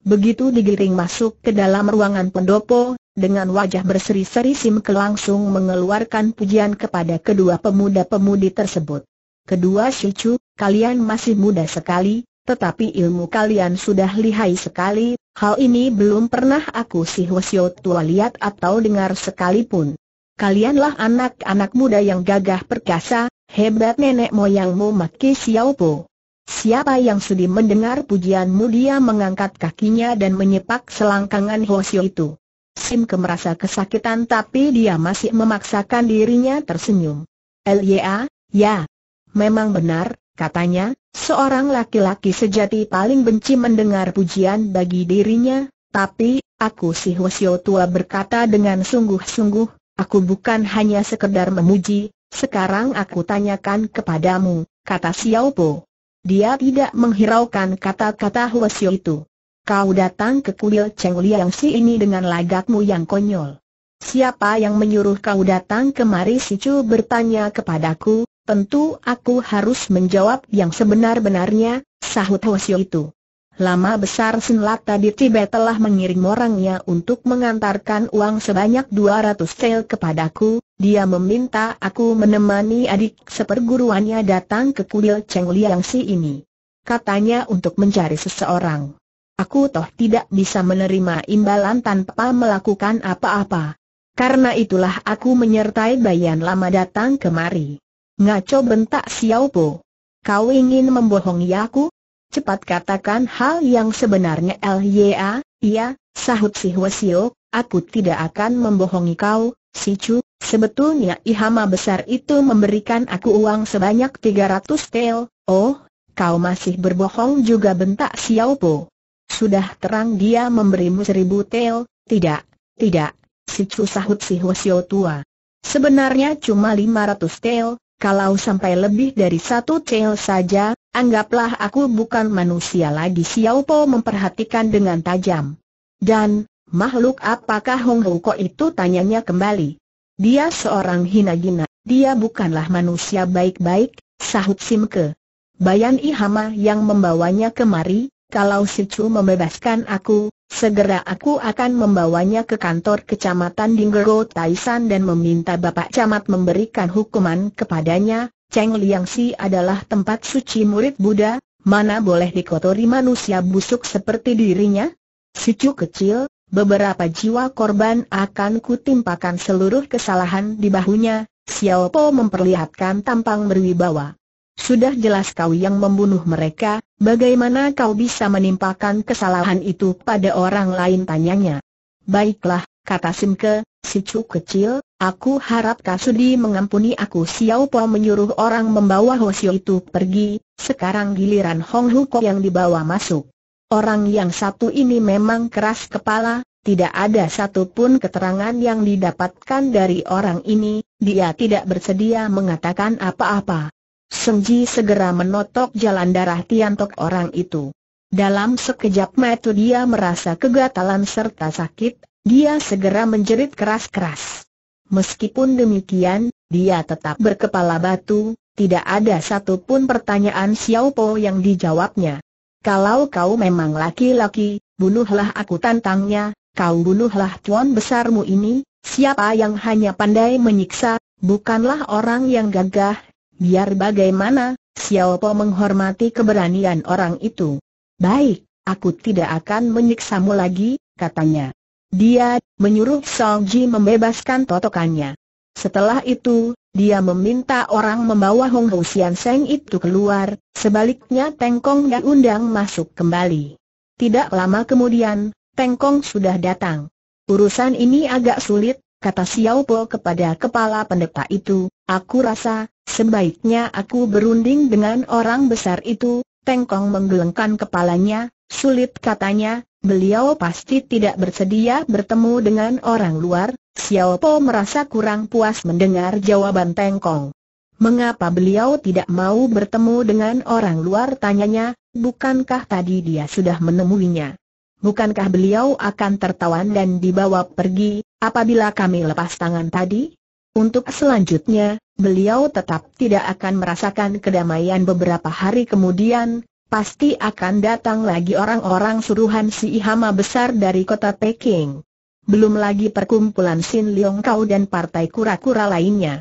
Begitu digiring masuk ke dalam ruangan pendopo, dengan wajah berseri-seri Sim Ke langsung mengeluarkan pujian kepada kedua pemuda-pemudi tersebut. Kedua Shichu, kalian masih muda sekali, tetapi ilmu kalian sudah lihai sekali, Hal ini belum pernah aku si Hwasyo tua lihat atau dengar sekalipun. Kalianlah anak-anak muda yang gagah perkasa, hebat nenek moyangmu Maki Xiaopo. Siapa yang sudi mendengar pujianmu dia mengangkat kakinya dan menyepak selangkangan Hwasyo itu. Sim ke merasa kesakitan tapi dia masih memaksakan dirinya tersenyum. Lya, ya. Memang benar, Katanya, seorang laki-laki sejati paling benci mendengar pujian bagi dirinya, tapi, aku si Hwasyo tua berkata dengan sungguh-sungguh, aku bukan hanya sekedar memuji, sekarang aku tanyakan kepadamu, kata Xiao Po. Dia tidak menghiraukan kata-kata Hwasyo itu. Kau datang ke kuil Cheng Liang Si ini dengan lagakmu yang konyol. Siapa yang menyuruh kau datang kemari si Chu bertanya kepadaku, Tentu aku harus menjawab yang sebenar-benarnya, sahut Hwasyo itu. Lama besar Senlata di Tibet telah mengirim orangnya untuk mengantarkan uang sebanyak 200 sel kepadaku, dia meminta aku menemani adik seperguruannya datang ke kuil Cheng Liang Si ini. Katanya untuk mencari seseorang. Aku toh tidak bisa menerima imbalan tanpa melakukan apa-apa. Karena itulah aku menyertai Bayan Lama datang kemari. Ngaco bentak Xiao Po. Kau ingin membohongi aku? Cepat katakan hal yang sebenarnya Lya, iya, sahut si Hwasio, aku tidak akan membohongi kau, si Chu, sebetulnya Ihama besar itu memberikan aku uang sebanyak 300 tel, oh, kau masih berbohong juga bentak Xiao Po. Sudah terang dia memberimu seribu tel, tidak, tidak, si Chu sahut si Hwasio tua. Sebenarnya cuma 500 tel, kalau sampai lebih dari satu cel saja, anggaplah aku bukan manusia lagi Xiao Po memperhatikan dengan tajam. Dan, makhluk apakah Hong Ruko itu tanyanya kembali. Dia seorang hina hina. dia bukanlah manusia baik-baik, sahut Simke. Bayan Ihama yang membawanya kemari, kalau si Chu membebaskan aku, Segera aku akan membawanya ke kantor kecamatan Dinggero Taisan dan meminta Bapak Camat memberikan hukuman kepadanya. Cheng Liang Si adalah tempat suci murid Buddha, mana boleh dikotori manusia busuk seperti dirinya? Sucu kecil, beberapa jiwa korban akan kutimpakan seluruh kesalahan di bahunya, Xiao Po memperlihatkan tampang berwibawa. Sudah jelas kau yang membunuh mereka, Bagaimana kau bisa menimpakan kesalahan itu pada orang lain tanyanya? Baiklah, kata Simke, si cu kecil, aku harap Kasudi mengampuni aku Xiao Po menyuruh orang membawa Xiu itu pergi, sekarang giliran Hong Hu Ko yang dibawa masuk. Orang yang satu ini memang keras kepala, tidak ada satupun keterangan yang didapatkan dari orang ini, dia tidak bersedia mengatakan apa-apa. Senji segera menotok jalan darah Tiantok orang itu. Dalam sekejap mata dia merasa kegatalan serta sakit, dia segera menjerit keras-keras. Meskipun demikian, dia tetap berkepala batu, tidak ada satupun pertanyaan Xiao Po yang dijawabnya. Kalau kau memang laki-laki, bunuhlah aku tantangnya, kau bunuhlah tuan besarmu ini, siapa yang hanya pandai menyiksa, bukanlah orang yang gagah, Biar bagaimana, Xiao menghormati keberanian orang itu. Baik, aku tidak akan menyiksamu lagi, katanya. Dia menyuruh Song Ji membebaskan totokannya. Setelah itu, dia meminta orang membawa Hong Hou Xian Seng itu keluar, sebaliknya Teng Kong diundang masuk kembali. Tidak lama kemudian, Teng Kong sudah datang. Urusan ini agak sulit, kata Xiao Po kepada kepala pendeta itu, aku rasa, sebaiknya aku berunding dengan orang besar itu, Tengkong menggelengkan kepalanya, sulit katanya, beliau pasti tidak bersedia bertemu dengan orang luar, Xiao Po merasa kurang puas mendengar jawaban Tengkong. Mengapa beliau tidak mau bertemu dengan orang luar tanyanya, bukankah tadi dia sudah menemuinya? bukankah beliau akan tertawan dan dibawa pergi, apabila kami lepas tangan tadi? Untuk selanjutnya, beliau tetap tidak akan merasakan kedamaian beberapa hari kemudian, pasti akan datang lagi orang-orang suruhan si Ihama besar dari kota Peking. Belum lagi perkumpulan Sin Leong Kau dan partai kura-kura lainnya.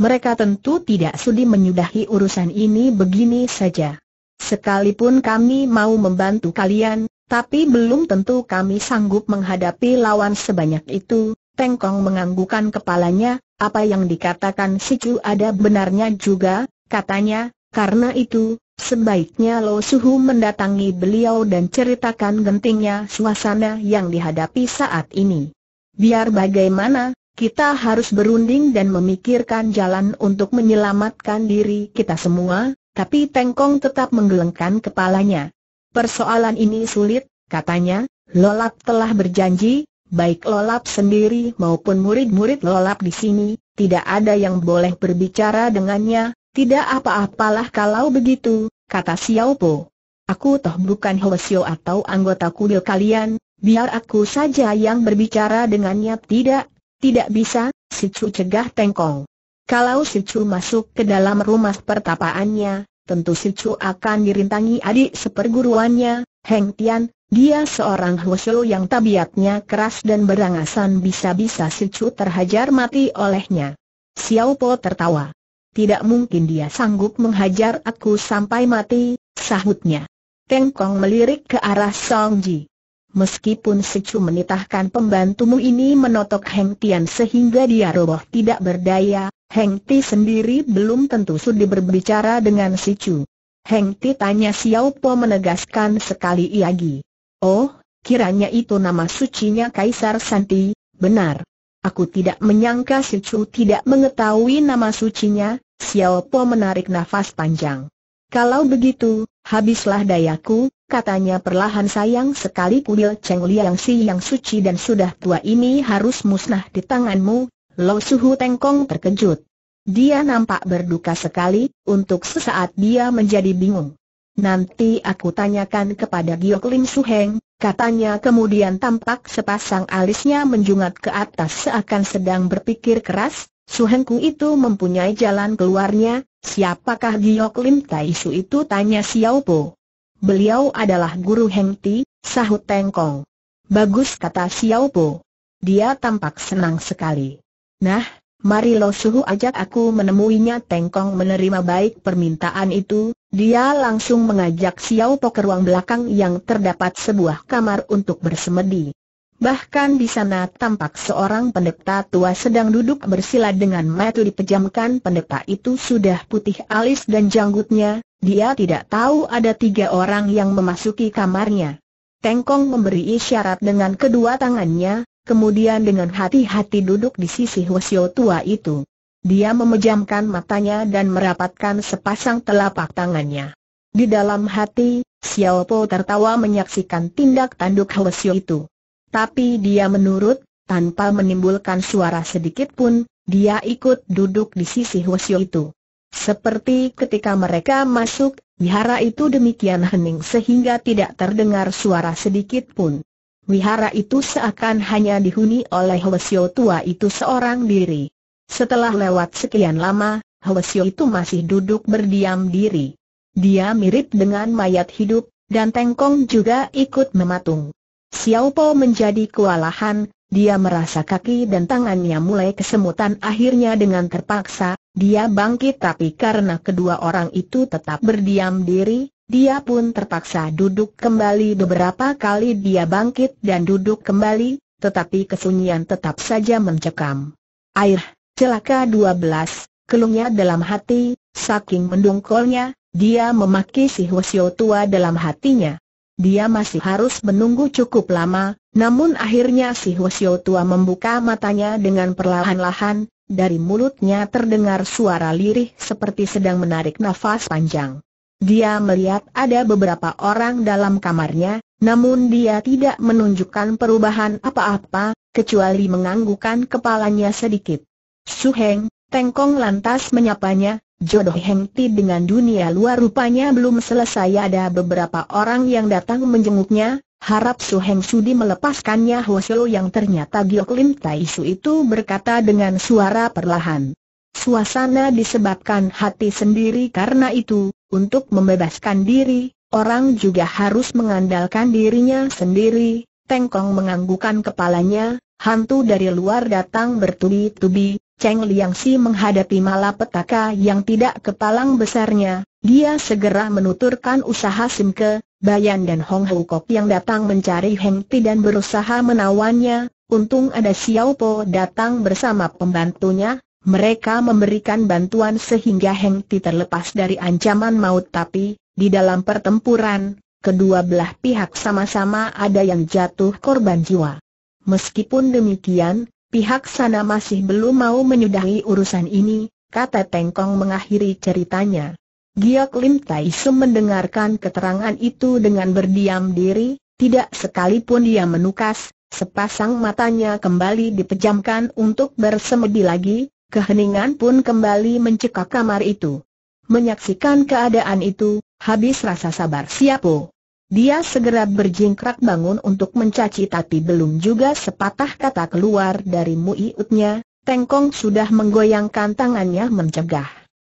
Mereka tentu tidak sudi menyudahi urusan ini begini saja. Sekalipun kami mau membantu kalian, tapi belum tentu kami sanggup menghadapi lawan sebanyak itu, Tengkong menganggukan kepalanya, apa yang dikatakan si Chu ada benarnya juga, katanya, karena itu, sebaiknya Lo Suhu mendatangi beliau dan ceritakan gentingnya suasana yang dihadapi saat ini. Biar bagaimana, kita harus berunding dan memikirkan jalan untuk menyelamatkan diri kita semua, tapi Tengkong tetap menggelengkan kepalanya. Persoalan ini sulit, katanya, Lolap telah berjanji, baik Lolap sendiri maupun murid-murid Lolap di sini, tidak ada yang boleh berbicara dengannya, tidak apa-apalah kalau begitu, kata Xiao Po. Aku toh bukan Hoesio atau anggota kudil kalian, biar aku saja yang berbicara dengannya tidak, tidak bisa, si Cu cegah Tengkong. Kalau si Cu masuk ke dalam rumah pertapaannya, tentu si Chu akan dirintangi adik seperguruannya, Heng Tian, dia seorang Huoshu yang tabiatnya keras dan berangasan bisa-bisa si Chu terhajar mati olehnya. Xiao Po tertawa. Tidak mungkin dia sanggup menghajar aku sampai mati, sahutnya. Teng Kong melirik ke arah Song Ji. Meskipun Si Chu menitahkan pembantumu ini menotok Heng Tian sehingga dia roboh tidak berdaya, Heng Ti sendiri belum tentu sudi berbicara dengan si Chu. Heng Ti tanya Xiao Po menegaskan sekali lagi. Oh, kiranya itu nama sucinya Kaisar Santi, benar. Aku tidak menyangka si Chu tidak mengetahui nama sucinya, Xiao Po menarik nafas panjang. Kalau begitu, habislah dayaku, katanya perlahan sayang sekali kuil Cheng Liang Si yang suci dan sudah tua ini harus musnah di tanganmu, Lo Suhu Tengkong terkejut. Dia nampak berduka sekali, untuk sesaat dia menjadi bingung. Nanti aku tanyakan kepada Giok Lim Suheng, katanya kemudian tampak sepasang alisnya menjungat ke atas seakan sedang berpikir keras, Suhengku itu mempunyai jalan keluarnya, siapakah Giok Lim Taisu itu tanya Xiao Po. Beliau adalah guru Heng Ti, sahut Tengkong. Bagus kata Xiao Po. Dia tampak senang sekali. Nah, mari lo suhu ajak aku menemuinya Tengkong menerima baik permintaan itu, dia langsung mengajak Xiao Po ke ruang belakang yang terdapat sebuah kamar untuk bersemedi. Bahkan di sana tampak seorang pendeta tua sedang duduk bersila dengan mata dipejamkan pendeta itu sudah putih alis dan janggutnya, dia tidak tahu ada tiga orang yang memasuki kamarnya. Tengkong memberi isyarat dengan kedua tangannya, kemudian dengan hati-hati duduk di sisi Hwasyo tua itu. Dia memejamkan matanya dan merapatkan sepasang telapak tangannya. Di dalam hati, Xiao Po tertawa menyaksikan tindak tanduk Hwasyo itu. Tapi dia menurut, tanpa menimbulkan suara sedikit pun, dia ikut duduk di sisi Hwasyo itu. Seperti ketika mereka masuk, biara itu demikian hening sehingga tidak terdengar suara sedikit pun. Wihara itu seakan hanya dihuni oleh Hwasyo tua itu seorang diri. Setelah lewat sekian lama, Hwasyo itu masih duduk berdiam diri. Dia mirip dengan mayat hidup, dan Tengkong juga ikut mematung. Xiao Po menjadi kewalahan, dia merasa kaki dan tangannya mulai kesemutan akhirnya dengan terpaksa, dia bangkit tapi karena kedua orang itu tetap berdiam diri, dia pun terpaksa duduk kembali beberapa kali dia bangkit dan duduk kembali, tetapi kesunyian tetap saja mencekam. Air, celaka 12, kelungnya dalam hati, saking mendungkolnya, dia memaki si Hwasyo tua dalam hatinya. Dia masih harus menunggu cukup lama, namun akhirnya si Hwasyo tua membuka matanya dengan perlahan-lahan, dari mulutnya terdengar suara lirih seperti sedang menarik nafas panjang. Dia melihat ada beberapa orang dalam kamarnya, namun dia tidak menunjukkan perubahan apa-apa, kecuali menganggukkan kepalanya sedikit. Su Heng, Tengkong lantas menyapanya, jodoh Heng Ti dengan dunia luar rupanya belum selesai ada beberapa orang yang datang menjenguknya, harap Su Heng sudi melepaskannya Hwasyo yang ternyata Giok Lim Tai Su itu berkata dengan suara perlahan. Suasana disebabkan hati sendiri karena itu, untuk membebaskan diri, orang juga harus mengandalkan dirinya sendiri. Tengkong menganggukkan kepalanya, hantu dari luar datang bertubi-tubi, Cheng Liang Si menghadapi malapetaka yang tidak kepalang besarnya, dia segera menuturkan usaha Simke, Bayan dan Hong Hu Kok yang datang mencari Heng Ti dan berusaha menawannya, untung ada Xiao Po datang bersama pembantunya, mereka memberikan bantuan sehingga Heng Ti terlepas dari ancaman maut tapi, di dalam pertempuran, kedua belah pihak sama-sama ada yang jatuh korban jiwa. Meskipun demikian, pihak sana masih belum mau menyudahi urusan ini, kata Tengkong mengakhiri ceritanya. Giok Lim Tai Sum mendengarkan keterangan itu dengan berdiam diri, tidak sekalipun dia menukas, sepasang matanya kembali dipejamkan untuk bersemedi lagi, Keheningan pun kembali mencekak kamar itu. Menyaksikan keadaan itu, habis rasa sabar siapu. Dia segera berjingkrak bangun untuk mencaci tapi belum juga sepatah kata keluar dari muiutnya, Tengkong sudah menggoyangkan tangannya mencegah.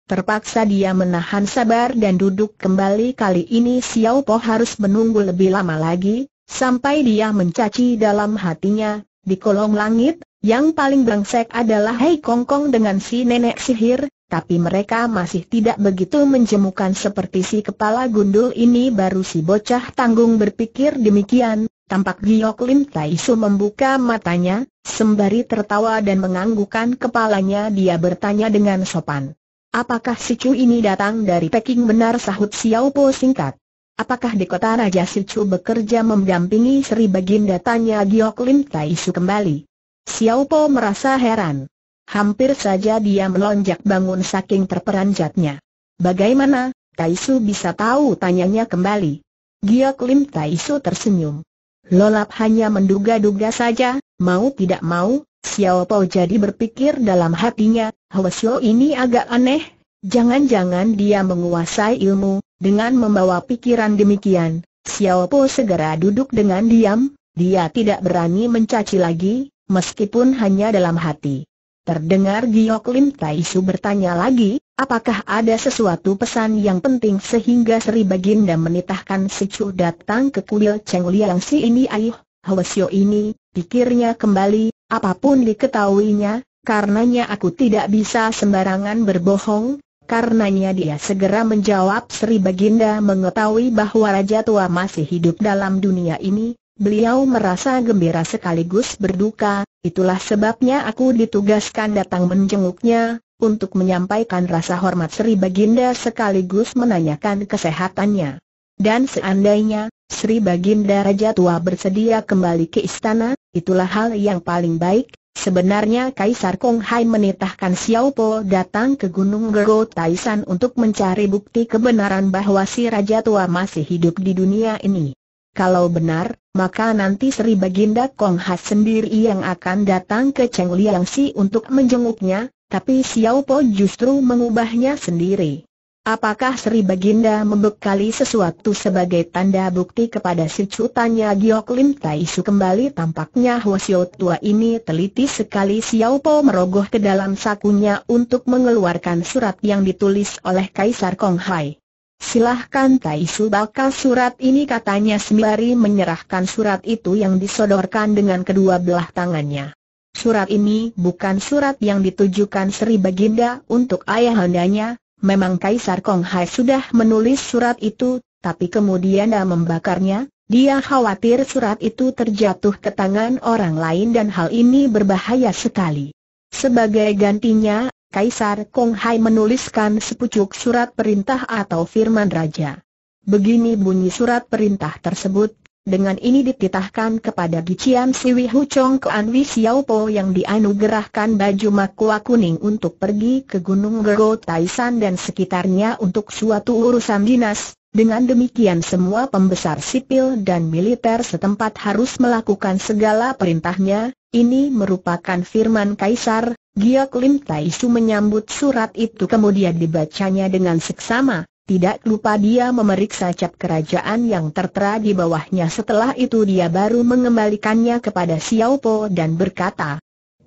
Terpaksa dia menahan sabar dan duduk kembali kali ini Xiao Po harus menunggu lebih lama lagi, sampai dia mencaci dalam hatinya, di kolong langit, yang paling brengsek adalah Hei Kong Kong dengan si nenek sihir, tapi mereka masih tidak begitu menjemukan seperti si kepala gundul ini baru si bocah tanggung berpikir demikian, tampak Giok Lim Tai Su membuka matanya, sembari tertawa dan menganggukan kepalanya dia bertanya dengan sopan. Apakah si Chu ini datang dari Peking benar sahut Xiao Po singkat? Apakah di kota Raja si Chu bekerja mendampingi Sri Baginda tanya Giok Lim Tai Su kembali? Xiao Po merasa heran. Hampir saja dia melonjak bangun saking terperanjatnya. Bagaimana, Taisu bisa tahu tanyanya kembali. Giok Lim Taisu tersenyum. Lolap hanya menduga-duga saja, mau tidak mau, Xiao Po jadi berpikir dalam hatinya, Hwasyo ini agak aneh, jangan-jangan dia menguasai ilmu, dengan membawa pikiran demikian, Xiao Po segera duduk dengan diam, dia tidak berani mencaci lagi, meskipun hanya dalam hati. Terdengar Giok Lim Tai bertanya lagi, apakah ada sesuatu pesan yang penting sehingga Sri Baginda menitahkan si datang ke kuil Cheng Liang si ini ayuh, Hwasyo ini, pikirnya kembali, apapun diketahuinya, karenanya aku tidak bisa sembarangan berbohong, karenanya dia segera menjawab Sri Baginda mengetahui bahwa Raja Tua masih hidup dalam dunia ini, beliau merasa gembira sekaligus berduka, itulah sebabnya aku ditugaskan datang menjenguknya, untuk menyampaikan rasa hormat Sri Baginda sekaligus menanyakan kesehatannya. Dan seandainya, Sri Baginda Raja Tua bersedia kembali ke istana, itulah hal yang paling baik, Sebenarnya Kaisar Kong Hai menitahkan Xiao Po datang ke Gunung Gero Taisan untuk mencari bukti kebenaran bahwa si Raja Tua masih hidup di dunia ini. Kalau benar, maka nanti Sri Baginda Kong Has sendiri yang akan datang ke Cheng Liang Si untuk menjenguknya, tapi Xiao Po justru mengubahnya sendiri. Apakah Sri Baginda membekali sesuatu sebagai tanda bukti kepada si cutanya Giok Lim Tai Su kembali tampaknya Xiao tua ini teliti sekali Xiao Po merogoh ke dalam sakunya untuk mengeluarkan surat yang ditulis oleh Kaisar Kong Hai. Silahkan Su bakal surat ini katanya sembari menyerahkan surat itu yang disodorkan dengan kedua belah tangannya. Surat ini bukan surat yang ditujukan Sri Baginda untuk ayahandanya, memang Kaisar Kong Hai sudah menulis surat itu, tapi kemudian dia membakarnya, dia khawatir surat itu terjatuh ke tangan orang lain dan hal ini berbahaya sekali. Sebagai gantinya, Kaisar Kong Hai menuliskan sepucuk surat perintah atau firman raja. Begini bunyi surat perintah tersebut, dengan ini dititahkan kepada Gician Siwi Hucong ke Anwi Xiaopo yang dianugerahkan baju makua kuning untuk pergi ke Gunung Gego Taisan dan sekitarnya untuk suatu urusan dinas. Dengan demikian semua pembesar sipil dan militer setempat harus melakukan segala perintahnya, ini merupakan firman Kaisar Giok Lim Su menyambut surat itu kemudian dibacanya dengan seksama, tidak lupa dia memeriksa cap kerajaan yang tertera di bawahnya setelah itu dia baru mengembalikannya kepada Xiao Po dan berkata,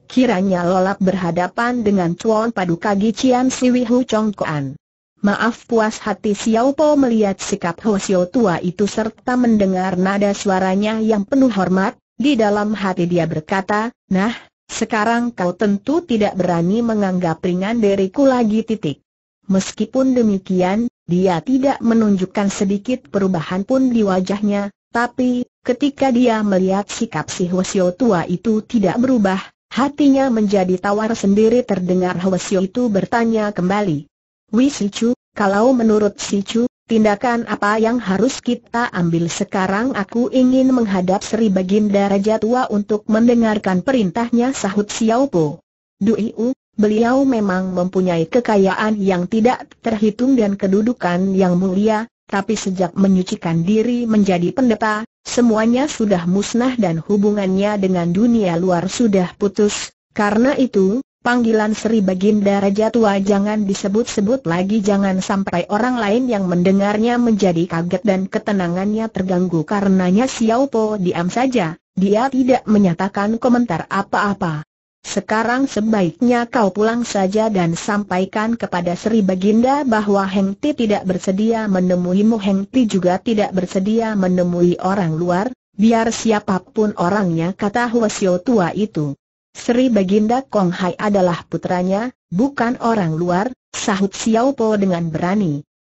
Kiranya lolap berhadapan dengan Chuan Paduka Gician Siwi Hu Chong Kuan. Maaf puas hati Xiao Po melihat sikap Ho Xiao tua itu serta mendengar nada suaranya yang penuh hormat, di dalam hati dia berkata, Nah, sekarang kau tentu tidak berani menganggap ringan diriku lagi titik. Meskipun demikian, dia tidak menunjukkan sedikit perubahan pun di wajahnya, tapi, ketika dia melihat sikap si Hwasyo tua itu tidak berubah, hatinya menjadi tawar sendiri terdengar Hwasyo itu bertanya kembali. Wisicu, kalau menurut Si Sicu, Tindakan apa yang harus kita ambil sekarang aku ingin menghadap Sri Baginda Raja Tua untuk mendengarkan perintahnya sahut Xiao Po. Duiu, beliau memang mempunyai kekayaan yang tidak terhitung dan kedudukan yang mulia, tapi sejak menyucikan diri menjadi pendeta, semuanya sudah musnah dan hubungannya dengan dunia luar sudah putus. Karena itu, Panggilan Sri Baginda Raja Tua jangan disebut-sebut lagi jangan sampai orang lain yang mendengarnya menjadi kaget dan ketenangannya terganggu karenanya Xiao Po diam saja, dia tidak menyatakan komentar apa-apa. Sekarang sebaiknya kau pulang saja dan sampaikan kepada Sri Baginda bahwa Heng Ti tidak bersedia menemuimu Heng Ti juga tidak bersedia menemui orang luar, biar siapapun orangnya kata Hwasyo tua itu. Sri Baginda Kong Hai adalah putranya, bukan orang luar, sahut Xiao Po dengan berani.